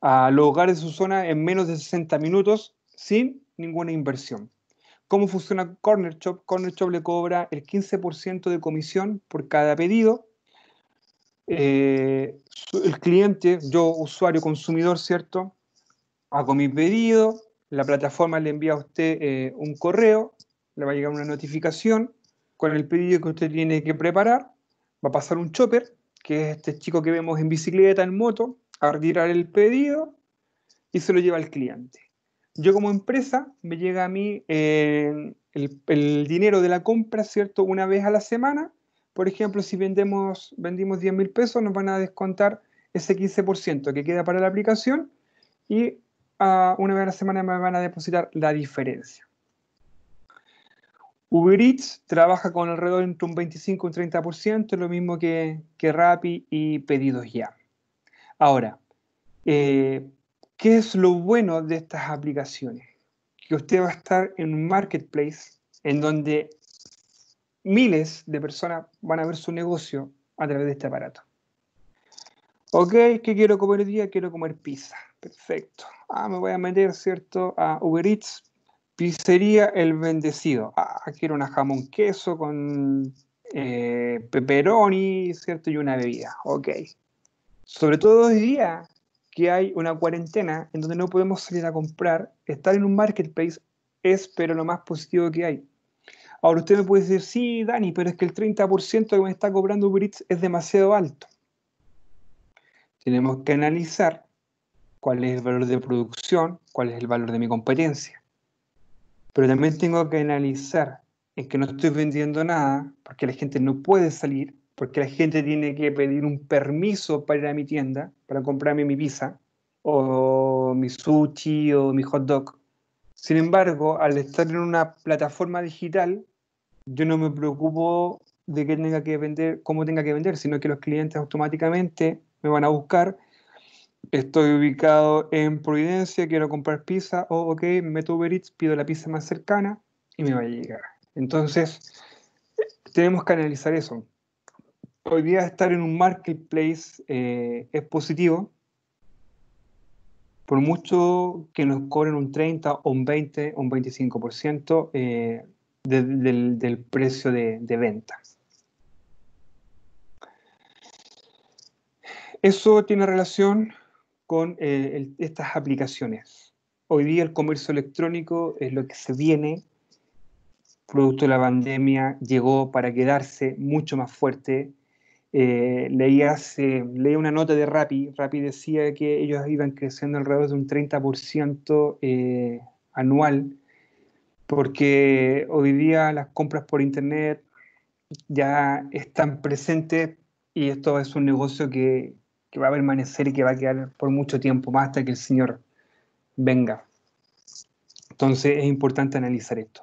a los hogares de su zona en menos de 60 minutos sin ninguna inversión. ¿Cómo funciona Corner Shop? Corner Shop le cobra el 15% de comisión por cada pedido. Eh, el cliente, yo usuario, consumidor, ¿cierto? Hago mi pedido, la plataforma le envía a usted eh, un correo, le va a llegar una notificación con el pedido que usted tiene que preparar, va a pasar un chopper, que es este chico que vemos en bicicleta, en moto, a retirar el pedido y se lo lleva al cliente. Yo como empresa me llega a mí eh, el, dinero de la compra, ¿cierto? Una vez a la semana. Por ejemplo, si vendemos, vendimos 10 mil pesos, nos van a descontar ese 15% que queda para la aplicación y ah, una vez a la semana me van a depositar la diferencia. Uber Eats trabaja con alrededor entre un 25 y un 30%, lo mismo que, que Rappi y Pedidos Ya. Ahora, eh, ¿qué es lo bueno de estas aplicaciones? Que usted va a estar en un marketplace en donde miles de personas van a ver su negocio a través de este aparato. Ok, ¿qué quiero comer hoy día? Quiero comer pizza. Perfecto. Ah, me voy a meter, ¿cierto? A Uber Eats, pizzería El Bendecido. Ah, quiero una jamón queso con peperoni, eh, pepperoni, ¿cierto? Y una bebida. Ok, sobre todo hoy día que hay una cuarentena en donde no podemos salir a comprar, estar en un marketplace es pero lo más positivo que hay. Ahora usted me puede decir, sí, Dani, pero es que el 30% que me está cobrando Uber Eats es demasiado alto. Tenemos que analizar cuál es el valor de producción, cuál es el valor de mi competencia. Pero también tengo que analizar en que no estoy vendiendo nada porque la gente no puede salir porque la gente tiene que pedir un permiso para ir a mi tienda, para comprarme mi pizza, o mi sushi, o mi hot dog. Sin embargo, al estar en una plataforma digital, yo no me preocupo de tenga que vender, cómo tenga que vender, sino que los clientes automáticamente me van a buscar. Estoy ubicado en Providencia, quiero comprar pizza, o oh, ok, meto Uber Eats, pido la pizza más cercana y me va a llegar. Entonces, tenemos que analizar eso hoy día estar en un marketplace eh, es positivo, por mucho que nos cobren un 30, o un 20, un 25% eh, del, precio de, venta. Eso tiene relación con eh, estas aplicaciones. Hoy día el comercio electrónico es lo que se viene, producto de la pandemia, llegó para quedarse mucho más fuerte, eh, leí una nota de Rappi, Rappi decía que ellos iban creciendo alrededor de un 30% eh, anual, porque hoy día las compras por Internet ya están presentes y esto es un negocio que, que va a permanecer y que va a quedar por mucho tiempo más hasta que el Señor venga. Entonces es importante analizar esto.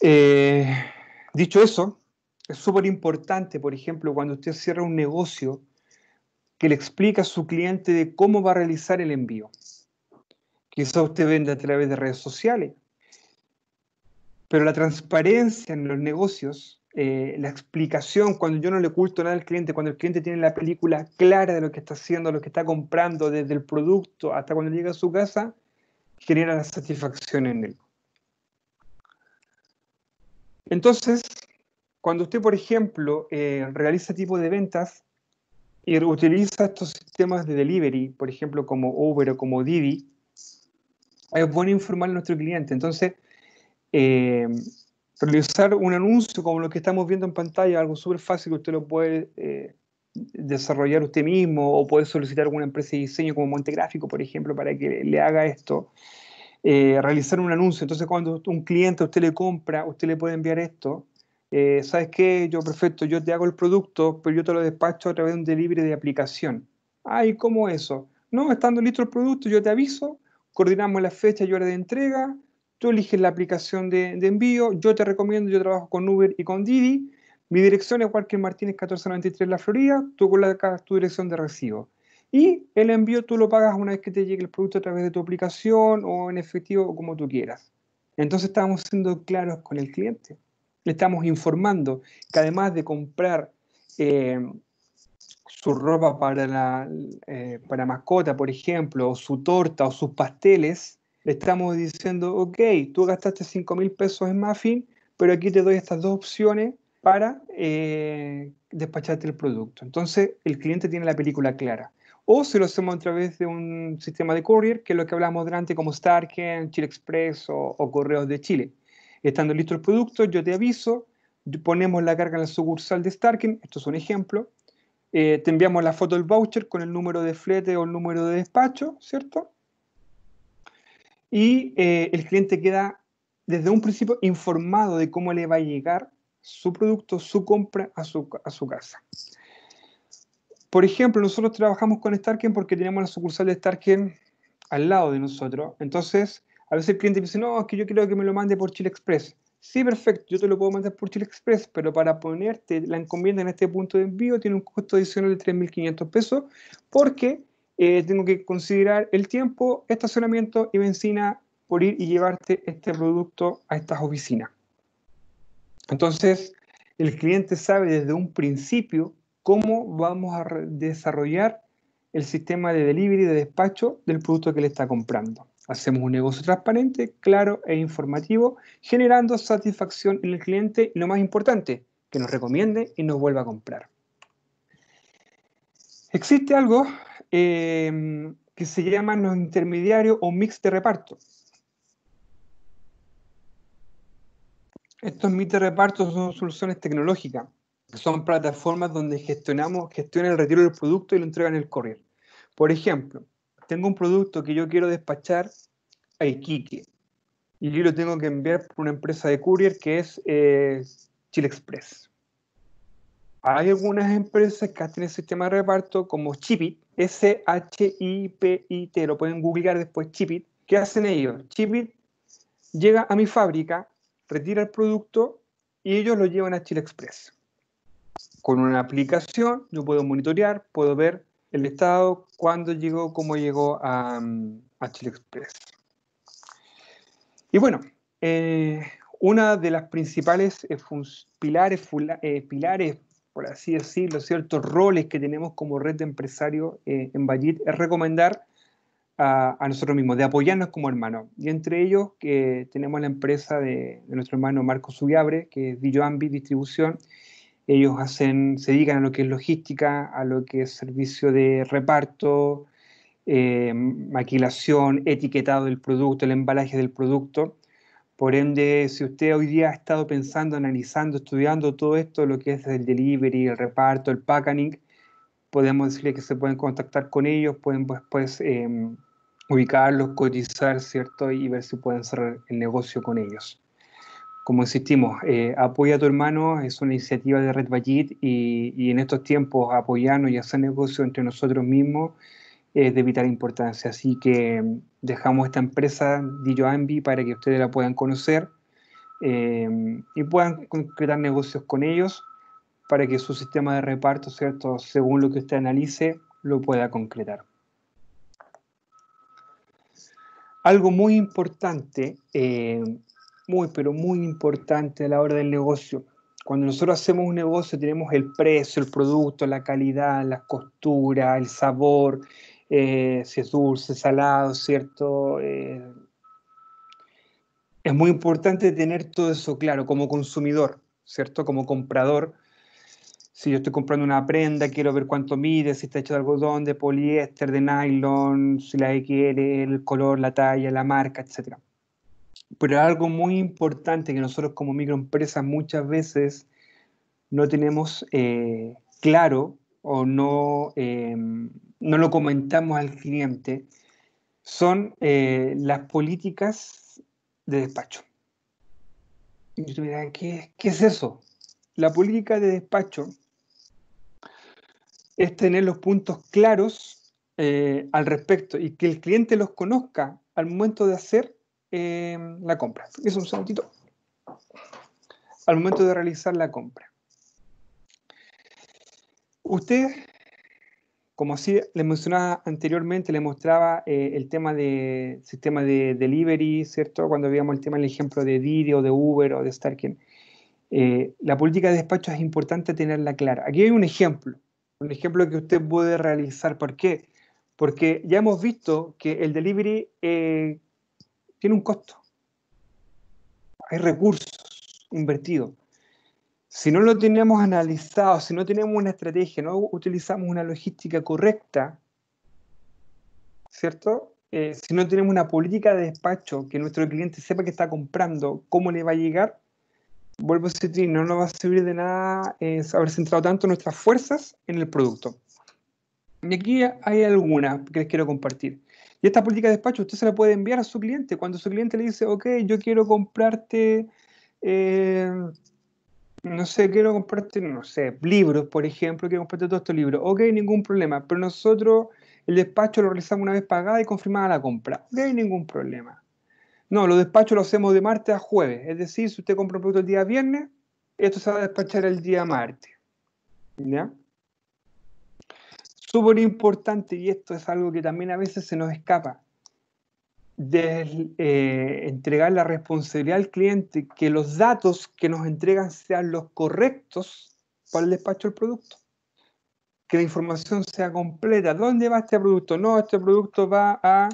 Eh, dicho eso, es súper importante, por ejemplo, cuando usted cierra un negocio, que le explica a su cliente de cómo va a realizar el envío. Quizá usted vende a través de redes sociales, pero la transparencia en los negocios, eh, la explicación, cuando yo no le oculto nada al cliente, cuando el cliente tiene la película clara de lo que está haciendo, lo que está comprando, desde el producto hasta cuando llega a su casa, genera la satisfacción en él. Entonces, cuando usted, por ejemplo, eh, realiza este tipo de ventas y utiliza estos sistemas de delivery, por ejemplo, como Uber o como Didi, es bueno informar a nuestro cliente. Entonces, eh, realizar un anuncio como lo que estamos viendo en pantalla, algo súper fácil que usted lo puede eh, desarrollar usted mismo o puede solicitar alguna empresa de diseño como Monte Gráfico, por ejemplo, para que le haga esto. realizar un anuncio. Entonces, cuando un cliente usted le compra, usted le puede enviar esto eh, ¿sabes qué? Yo, perfecto, yo te hago el producto, pero yo te lo despacho a través de un delivery de aplicación. Ay, ah, ¿cómo eso? No, estando listo el producto, yo te aviso, coordinamos la fecha y hora de entrega, tú eliges la aplicación de, envío, yo te recomiendo, yo trabajo con Uber y con Didi, mi dirección es Walker Martínez 1493 La Florida, tú colocas tu dirección de recibo. Y el envío tú lo pagas una vez que te llegue el producto a través de tu aplicación o en efectivo o como tú quieras. Entonces estamos siendo claros con el cliente le estamos informando que además de comprar eh, su ropa para, la, eh, para mascota, por ejemplo, o su torta o sus pasteles, le estamos diciendo, ok, tú gastaste 5 mil pesos en muffin, pero aquí te doy estas dos opciones para eh, despacharte el producto. Entonces, el cliente tiene la película clara. O si lo hacemos a través de un sistema de courier, que es lo que hablamos durante como Starken, Chile Express o Correos de Chile. Estando listo el producto, yo te aviso, ponemos la carga en la sucursal de Starkin. esto es un ejemplo, eh, te enviamos la foto del voucher con el número de flete o el número de despacho, ¿cierto? Y eh, el cliente queda desde un principio informado de cómo le va a llegar su producto, su compra a su, a su casa. Por ejemplo, nosotros trabajamos con Starken porque tenemos la sucursal de Starken al lado de nosotros. Entonces, a veces el cliente dice, no, es que yo quiero que me lo mande por Chile Express. Sí, perfecto, yo te lo puedo mandar por Chile Express, pero para ponerte la encomienda en este punto de envío tiene un costo adicional de 3.500 pesos porque eh, tengo que considerar el tiempo, estacionamiento y benzina por ir y llevarte este producto a estas oficinas. Entonces, el cliente sabe desde un principio cómo vamos a desarrollar el sistema de delivery, de despacho del producto que le está comprando. Hacemos un negocio transparente, claro e informativo, generando satisfacción en el cliente y lo más importante, que nos recomiende y nos vuelva a comprar. Existe algo em, que se llama los intermediarios o mix de reparto. Estos mix de reparto son soluciones tecnológicas, son plataformas donde gestionamos, gestiona el retiro del producto y lo entregan en el correo. Por ejemplo, tengo un producto que yo quiero despachar a Iquique y yo lo tengo que enviar por una empresa de courier que es eh, Chile Express. Hay algunas empresas que hacen el sistema de reparto como Chipit, S-H-I-P-I-T, lo pueden googlear después Chipit. ¿Qué hacen ellos? Chipit llega a mi fábrica, retira el producto y ellos lo llevan a Chile Express. Con una aplicación yo puedo monitorear, puedo ver el Estado cuándo llegó, cómo llegó a, mm, Chile Express. Y bueno, eh, una de las principales eh, pilares, eh, pilares, por así decirlo, ciertos roles que tenemos como red de empresarios en Bayit es recomendar a, nosotros mismos, de apoyarnos como hermanos. Y entre ellos que tenemos la empresa de, nuestro hermano Marco Subiabre, que es Villoambi Distribución, ellos hacen, se dedican a lo que es logística, a lo que es servicio de reparto, eh, maquilación, etiquetado del producto, el embalaje del producto. Por ende, si usted hoy día ha estado pensando, analizando, estudiando todo esto, lo que es el delivery, el reparto, el packaging, podemos decirle que se pueden contactar con ellos, pueden pues, pues em, ubicarlos, cotizar, ¿cierto? Y ver si pueden hacer el negocio con ellos como insistimos, eh, apoya a tu hermano, es una iniciativa de Red Bajit y, en estos tiempos apoyarnos y hacer negocios entre nosotros mismos es de vital importancia. Así que mm, dejamos esta empresa DilloAmbi para que ustedes la puedan conocer eh, y puedan concretar negocios con ellos para que su sistema de reparto, ¿cierto? según lo que usted analice, lo pueda concretar. Algo muy importante eh, muy, pero muy importante a la hora del negocio. Cuando nosotros hacemos un negocio tenemos el precio, el producto, la calidad, la costura, el sabor, eh, si es dulce, salado, ¿cierto? Eh, es muy importante tener todo eso claro como consumidor, ¿cierto? Como comprador. Si yo estoy comprando una prenda, quiero ver cuánto mide, si está hecho de algodón, de poliéster, de nylon, si la quiere, el color, la talla, la marca, etc. Pero algo muy importante que nosotros como microempresas muchas veces no tenemos eh, claro o no, em, no lo comentamos al cliente son eh, las políticas de despacho. ¿qué, es eso? La política de despacho es tener los puntos claros eh, al respecto y que el cliente los conozca al momento de hacer Em, la compra. Es un segundito. Al momento de realizar la compra. Usted, como así le mencionaba anteriormente, le mostraba eh, el tema de sistema de delivery, ¿cierto? Cuando veíamos el tema, el ejemplo de Didi o de Uber o de Starken. Eh, la política de despacho es importante tenerla clara. Aquí hay un ejemplo, un ejemplo que usted puede realizar. ¿Por qué? Porque ya hemos visto que el delivery eh, tiene un costo. Hay recursos invertidos. Si no lo tenemos analizado, si no tenemos una estrategia, no utilizamos una logística correcta, ¿cierto? Eh, si no tenemos una política de despacho, que nuestro cliente sepa que está comprando, cómo le va a llegar, vuelvo a decir, no nos va a servir de nada eh, haber centrado tanto nuestras fuerzas en el producto. Y aquí hay algunas que les quiero compartir. Y esta política de despacho usted se la puede enviar a su cliente. Cuando su cliente le dice, ok, yo quiero comprarte, eh, no sé, quiero comprarte, no sé, libros, por ejemplo, quiero comprarte todos estos libros. Ok, ningún problema. Pero nosotros el despacho lo realizamos una vez pagada y confirmada la compra. Ok, ningún problema. No, los despachos los hacemos de martes a jueves. Es decir, si usted compra un producto el día viernes, esto se va a despachar el día martes. ¿Ya? súper importante, y esto es algo que también a veces se nos escapa, de eh, entregar la responsabilidad al cliente que los datos que nos entregan sean los correctos para el despacho del producto. Que la información sea completa. ¿Dónde va este producto? No, este producto va a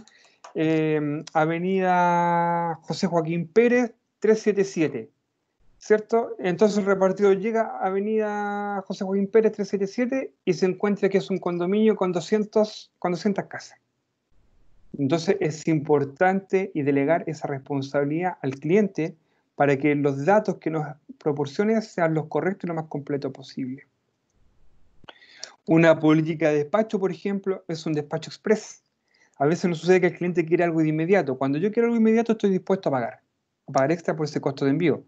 eh, Avenida José Joaquín Pérez 377. ¿cierto? Entonces el repartidor llega a Avenida José Joaquín Pérez 377 y se encuentra que es un condominio con 200, con 200 casas. Entonces es importante y delegar esa responsabilidad al cliente para que los datos que nos proporcione sean los correctos y lo más completo posible. Una política de despacho, por ejemplo, es un despacho express. A veces nos sucede que el cliente quiere algo de inmediato. Cuando yo quiero algo inmediato, estoy dispuesto a pagar, a pagar extra por ese costo de envío.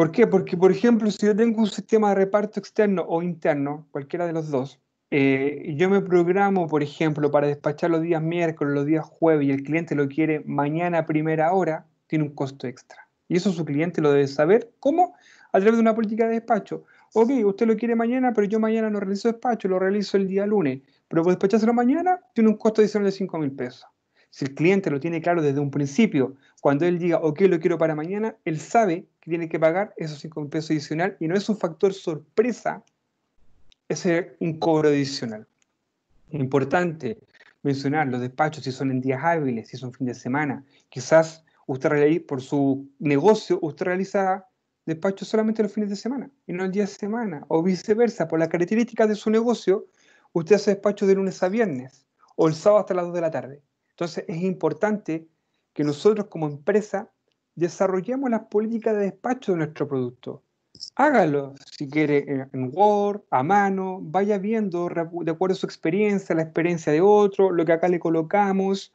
¿Por qué? Porque, por ejemplo, si yo tengo un sistema de reparto externo o interno, cualquiera de los dos, eh, yo me programo, por ejemplo, para despachar los días miércoles, los días jueves y el cliente lo quiere mañana a primera hora, tiene un costo extra. Y eso su cliente lo debe saber. ¿Cómo? A través de una política de despacho. Ok, usted lo quiere mañana, pero yo mañana no realizo despacho, lo realizo el día lunes. Pero por despachárselo mañana, tiene un costo adicional de 5 mil pesos. Si el cliente lo tiene claro desde un principio, cuando él diga, ok, lo quiero para mañana, él sabe que tiene que pagar esos cinco pesos adicional y no es un factor sorpresa es un cobro adicional. Importante mencionar los despachos si son en días hábiles, si son fin de semana. Quizás usted por su negocio, usted realiza despachos solamente los fines de semana y no el día de semana, o viceversa, por las características de su negocio, usted hace despachos de lunes a viernes o el sábado hasta las 2 de la tarde. Entonces es importante que nosotros como empresa desarrollemos las políticas de despacho de nuestro producto. Hágalo si quiere en Word, a mano, vaya viendo de acuerdo a su experiencia, la experiencia de otro, lo que acá le colocamos.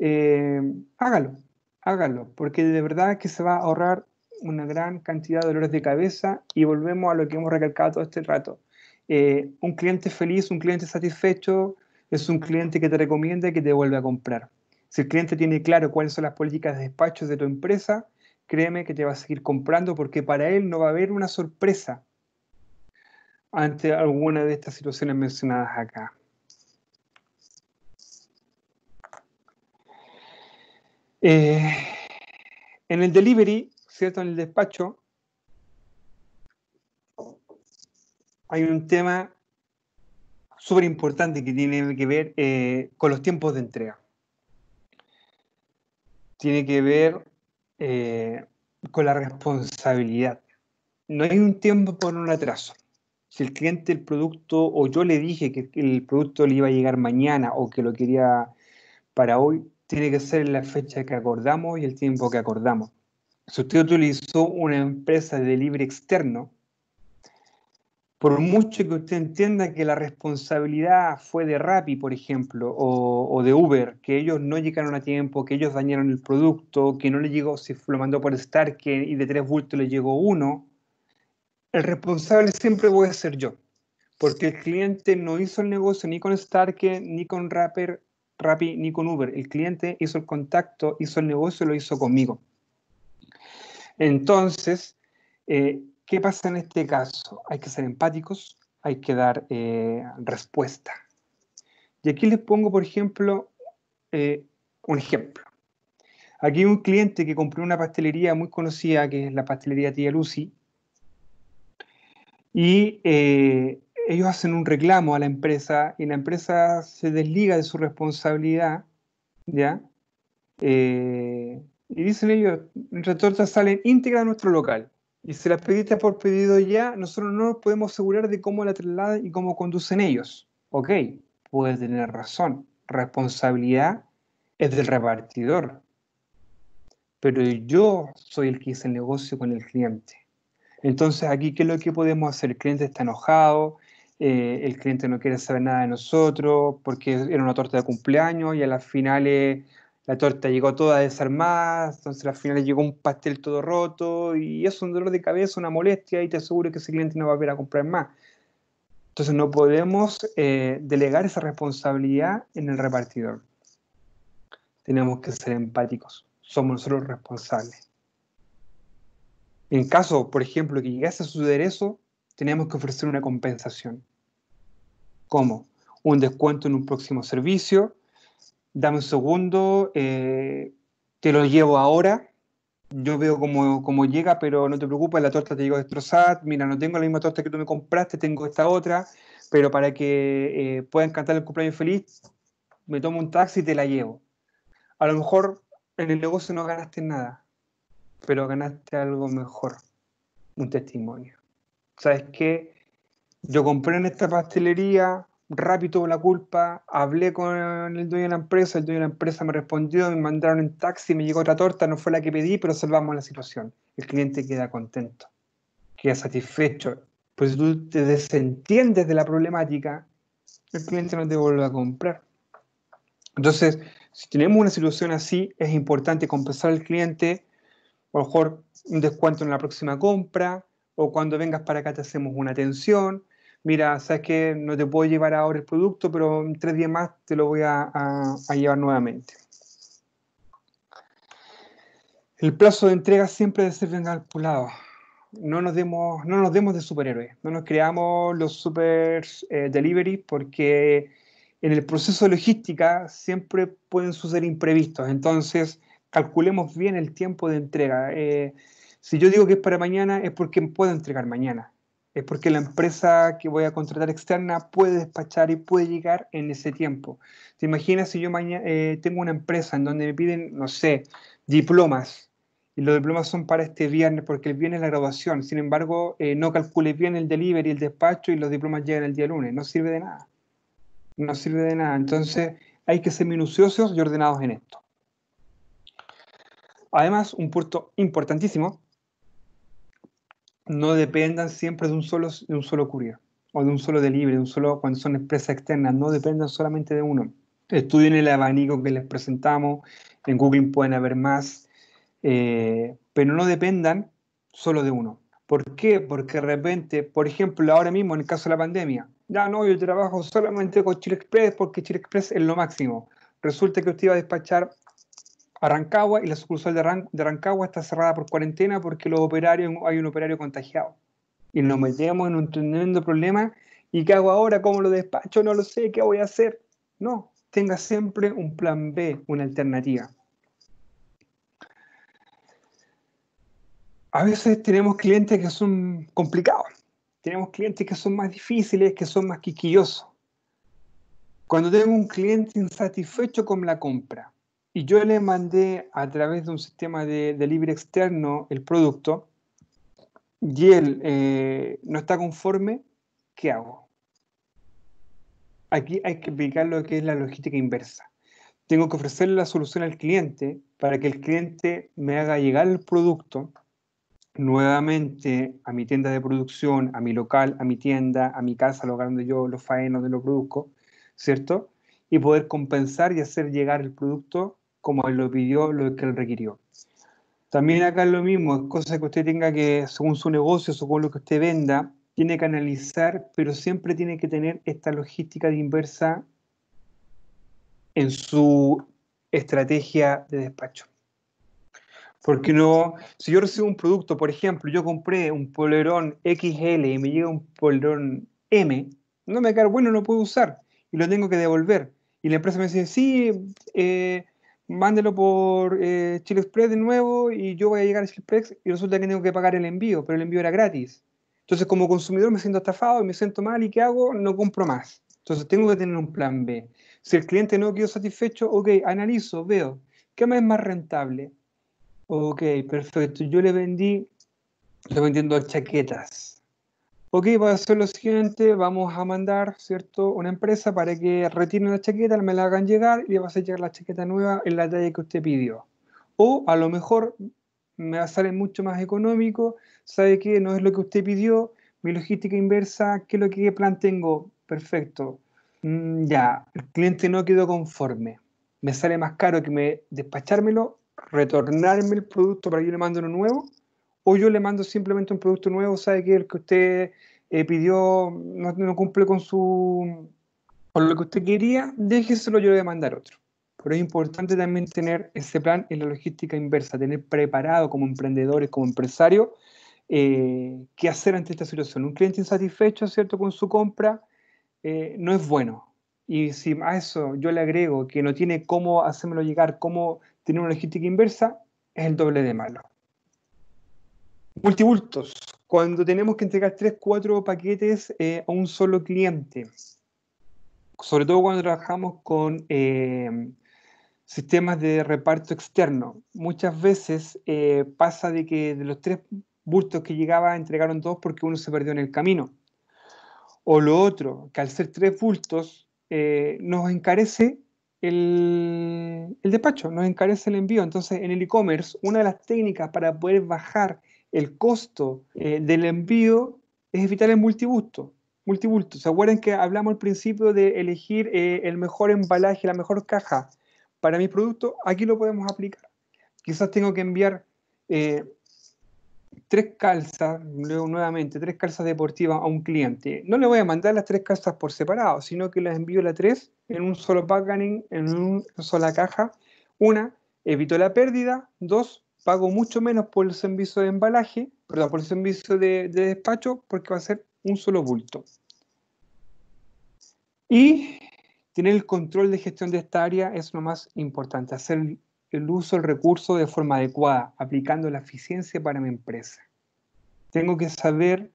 Eh, hágalo, hágalo, porque de verdad que se va a ahorrar una gran cantidad de dolores de cabeza y volvemos a lo que hemos recalcado todo este rato. Eh, un cliente feliz, un cliente satisfecho, es un cliente que te recomienda y que te vuelve a comprar. Si el cliente tiene claro cuáles son las políticas de despacho de tu empresa, créeme que te va a seguir comprando porque para él no va a haber una sorpresa ante alguna de estas situaciones mencionadas acá. Eh, en el delivery, ¿cierto? En el despacho, hay un tema súper importante que tiene que ver eh, con los tiempos de entrega. Tiene que ver eh, con la responsabilidad. No hay un tiempo por un atraso. Si el cliente, el producto, o yo le dije que el producto le iba a llegar mañana o que lo quería para hoy, tiene que ser la fecha que acordamos y el tiempo que acordamos. Si usted utilizó una empresa de libre externo, por mucho que usted entienda que la responsabilidad fue de Rappi, por ejemplo, o, de Uber, que ellos no llegaron a tiempo, que ellos dañaron el producto, que no le llegó, si lo mandó por stark y de tres bultos le llegó uno, el responsable siempre voy a ser yo, porque el cliente no hizo el negocio ni con Stark, ni con Rappi, ni con Uber. El cliente hizo el contacto, hizo el negocio, lo hizo conmigo. Entonces, eh, ¿Qué pasa en este caso? Hay que ser empáticos, hay que dar eh, respuesta. Y aquí les pongo, por ejemplo, eh, un ejemplo. Aquí un cliente que compró una pastelería muy conocida, que es la pastelería Tía Lucy, y eh, ellos hacen un reclamo a la empresa y la empresa se desliga de su responsabilidad, ¿ya? y dicen ellos, nuestras tortas salen íntegras a nuestro local y si las pediste por pedido ya, nosotros no nos podemos asegurar de cómo la trasladan y cómo conducen ellos. Ok, puedes tener razón. Responsabilidad es del repartidor. Pero yo soy el que hice el negocio con el cliente. Entonces, aquí, ¿qué es lo que podemos hacer? El cliente está enojado, eh, el cliente no quiere saber nada de nosotros porque era una torta de cumpleaños y a las finales la torta llegó toda desarmada, entonces al final llegó un pastel todo roto y es un dolor de cabeza, una molestia y te aseguro que ese cliente no va a volver a comprar más. Entonces no podemos eh, delegar esa responsabilidad en el repartidor. Tenemos que ser empáticos, somos nosotros responsables. En caso, por ejemplo, que llegase a suceder eso, tenemos que ofrecer una compensación. ¿Cómo? Un descuento en un próximo servicio, dame un segundo, eh, te lo llevo ahora, yo veo cómo, llega, pero no te preocupes, la torta te llegó destrozada, mira, no tengo la misma torta que tú me compraste, tengo esta otra, pero para que eh, puedan cantar el cumpleaños feliz, me tomo un taxi y te la llevo. A lo mejor en el negocio no ganaste nada, pero ganaste algo mejor, un testimonio. ¿Sabes qué? Yo compré en esta pastelería, rápido la culpa, hablé con el dueño de la empresa, el dueño de la empresa me respondió, me mandaron en taxi, me llegó otra torta, no fue la que pedí, pero salvamos la situación. El cliente queda contento, queda satisfecho. Pues si tú te desentiendes de la problemática, el cliente no te vuelve a comprar. Entonces, si tenemos una situación así, es importante compensar al cliente, a lo mejor un descuento en la próxima compra, o cuando vengas para acá te hacemos una atención, mira, sabes que no te puedo llevar ahora el producto, pero en tres días más te lo voy a, llevar nuevamente. El plazo de entrega siempre debe ser bien calculado. No nos demos, no nos demos de superhéroes, no nos creamos los super eh, delivery porque en el proceso de logística siempre pueden suceder imprevistos. Entonces, calculemos bien el tiempo de entrega. Eh, si yo digo que es para mañana, es porque puedo entregar mañana es porque la empresa que voy a contratar externa puede despachar y puede llegar en ese tiempo. ¿Te imaginas si yo mañana, eh, tengo una empresa en donde me piden, no sé, diplomas? Y los diplomas son para este viernes, porque el viernes es la graduación. Sin embargo, eh, no calcules bien el delivery, el despacho y los diplomas llegan el día lunes. No sirve de nada. No sirve de nada. Entonces, hay que ser minuciosos y ordenados en esto. Además, un punto importantísimo no dependan siempre de un solo, de un solo courier o de un solo delivery, de un solo, cuando son empresas externas, no dependan solamente de uno. Estudien el abanico que les presentamos, en Google pueden haber más, eh, pero no dependan solo de uno. ¿Por qué? Porque de repente, por ejemplo, ahora mismo en el caso de la pandemia, ya no, yo trabajo solamente con Chile Express porque Chile Express es lo máximo. Resulta que usted iba a despachar Arrancagua y la sucursal de, Arrancagua está cerrada por cuarentena porque los operarios, hay un operario contagiado. Y nos metemos en un tremendo problema. ¿Y qué hago ahora? ¿Cómo lo despacho? No lo sé. ¿Qué voy a hacer? No, tenga siempre un plan B, una alternativa. A veces tenemos clientes que son complicados, tenemos clientes que son más difíciles, que son más quiquillosos. Cuando tengo un cliente insatisfecho con la compra, y yo le mandé a través de un sistema de delivery externo el producto y él eh, no está conforme, ¿qué hago? Aquí hay que explicar lo que es la logística inversa. Tengo que ofrecerle la solución al cliente para que el cliente me haga llegar el producto nuevamente a mi tienda de producción, a mi local, a mi tienda, a mi casa, lugar donde yo lo faeno, donde lo produzco, ¿cierto? Y poder compensar y hacer llegar el producto como él lo pidió, lo que él requirió. También acá es lo mismo, es cosa que usted tenga que, según su negocio, según lo que usted venda, tiene que analizar, pero siempre tiene que tener esta logística de inversa en su estrategia de despacho. Porque no, si yo recibo un producto, por ejemplo, yo compré un polerón XL y me llega un polerón M, no me queda bueno, no puedo usar y lo tengo que devolver. Y la empresa me dice, sí, eh, mándelo por eh, Chile Express de nuevo y yo voy a llegar a Chile Express y resulta que tengo que pagar el envío, pero el envío era gratis. Entonces, como consumidor me siento estafado y me siento mal y ¿qué hago? No compro más. Entonces, tengo que tener un plan B. Si el cliente no quedó satisfecho, ok, analizo, veo, ¿qué más es más rentable? Ok, perfecto. Yo le vendí, estoy vendiendo chaquetas Ok, a hacer lo siguiente, vamos a mandar, ¿cierto?, una empresa para que retiren la chaqueta, me la hagan llegar y le vas a llegar la chaqueta nueva en la talla que usted pidió. O a lo mejor me va a salir mucho más económico, sabe que no es lo que usted pidió, mi logística inversa, ¿qué lo que plan tengo? Perfecto. Mm, ya, el cliente no quedó conforme. Me sale más caro que me despachármelo, retornarme el producto para que yo le mando uno nuevo o yo le mando simplemente un producto nuevo, sabe que el que usted eh, pidió no, cumple con su con lo que usted quería, déjeselo, yo le voy a mandar otro. Pero es importante también tener ese plan en la logística inversa, tener preparado como emprendedores, como empresarios, eh, qué hacer ante esta situación. Un cliente insatisfecho, ¿cierto?, con su compra, eh, no es bueno. Y si a eso yo le agrego que no tiene cómo hacérmelo llegar, cómo tener una logística inversa, es el doble de malo. Multibultos, cuando tenemos que entregar 3, 4 paquetes eh, a un solo cliente, sobre todo cuando trabajamos con eh, sistemas de reparto externo. Muchas veces eh, pasa de que de los tres bultos que llegaba entregaron dos porque uno se perdió en el camino. O lo otro, que al ser tres bultos nos encarece el, despacho, nos encarece el envío. Entonces, en el e-commerce, una de las técnicas para poder bajar el costo eh, del envío es evitar el multibusto. Multibulto. ¿Se acuerdan que hablamos al principio de elegir eh, el mejor embalaje, la mejor caja para mi producto? Aquí lo podemos aplicar. Quizás tengo que enviar eh, tres calzas, luego nuevamente, tres calzas deportivas a un cliente. No le voy a mandar las tres calzas por separado, sino que las envío las tres en un solo packaging, en una sola caja. Una, evito la pérdida. Dos, pago mucho menos por el servicio de embalaje, perdón, por el servicio de, despacho, porque va a ser un solo bulto. Y tener el control de gestión de esta área es lo más importante, hacer el uso del recurso de forma adecuada, aplicando la eficiencia para mi empresa. Tengo que saber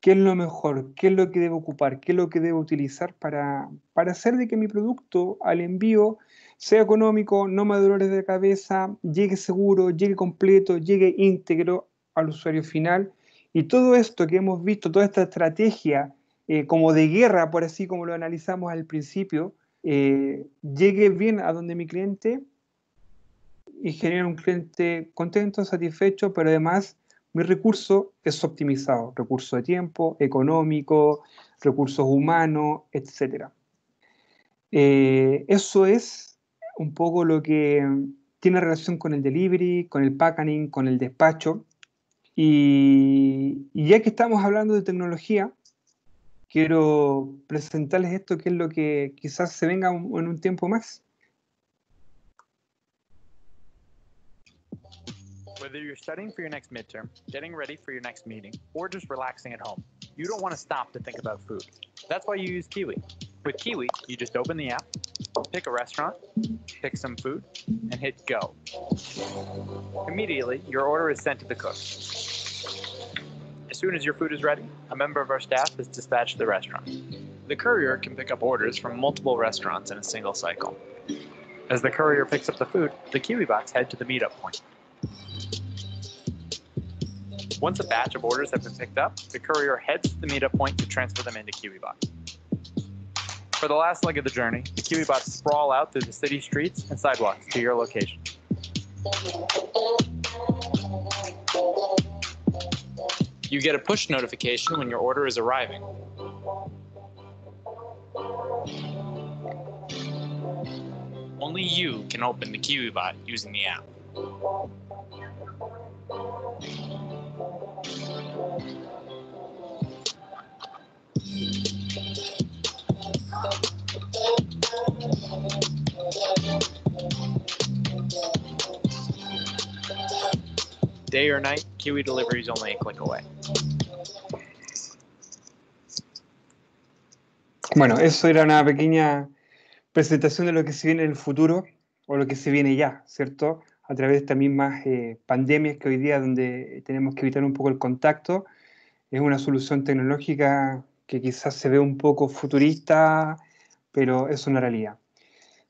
qué es lo mejor, qué es lo que debo ocupar, qué es lo que debo utilizar para, hacer de que mi producto al envío sea económico, no me dolores de cabeza, llegue seguro, llegue completo, llegue íntegro al usuario final. Y todo esto que hemos visto, toda esta estrategia eh, como de guerra, por así como lo analizamos al principio, eh, llegue bien a donde mi cliente y genera un cliente contento, satisfecho, pero además mi recurso es optimizado, recurso de tiempo, económico, recursos humanos, etc. Eh, eso es un poco lo que tiene relación con el delivery, con el packing, con el despacho. Y, ya que estamos hablando de tecnología, quiero presentarles esto que es lo que quizás se venga en un tiempo más. Whether you're studying for your next midterm, getting ready for your next meeting, or just relaxing at home, you don't want to stop to think about food. That's why you use Kiwi. With Kiwi, you just open the app, pick a restaurant, pick some food, and hit go. Immediately, your order is sent to the cook. As soon as your food is ready, a member of our staff is dispatched to the restaurant. The courier can pick up orders from multiple restaurants in a single cycle. As the courier picks up the food, the Kiwi box head to the meetup point. Once a batch of orders have been picked up, the courier heads to the meetup point to transfer them into KiwiBot. For the last leg of the journey, the KiwiBots sprawl out through the city streets and sidewalks to your location. You get a push notification when your order is arriving. Only you can open the KiwiBot using the app. Day or night, Kiwi deliveries only a click away. Bueno, eso era una pequeña presentación de lo que se viene en el futuro o lo que se viene ya, ¿cierto? a través de estas mismas eh, pandemias que hoy día donde tenemos que evitar un poco el contacto. Es una solución tecnológica que quizás se ve un poco futurista, pero es una realidad.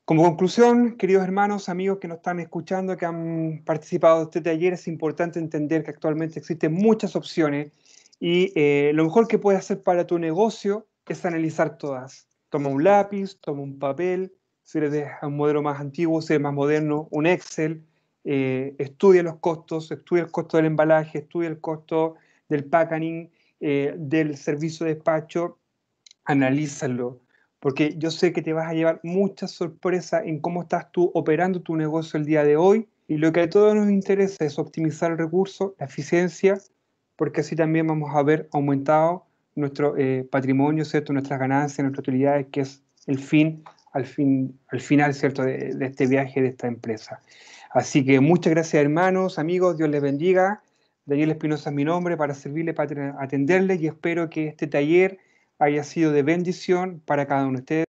Como conclusión, queridos hermanos, amigos que nos están escuchando, que han participado de este taller, es importante entender que actualmente existen muchas opciones y eh, lo mejor que puedes hacer para tu negocio es analizar todas. Toma un lápiz, toma un papel, si eres de un modelo más antiguo, si eres más moderno, un Excel, eh, estudia los costos, estudia el costo del embalaje, estudia el costo del packaging, eh, del servicio de despacho, analízalo, porque yo sé que te vas a llevar muchas sorpresas en cómo estás tú operando tu negocio el día de hoy y lo que a todos nos interesa es optimizar el recurso, la eficiencia, porque así también vamos a ver aumentado nuestro eh, patrimonio, ¿cierto? nuestras ganancias, nuestras utilidades, que es el fin al, fin, al final ¿cierto? de este viaje, de esta empresa. Así que muchas gracias hermanos, amigos, Dios les bendiga. Daniel Espinosa es mi nombre para servirles, para atenderles y espero que este taller haya sido de bendición para cada uno de ustedes.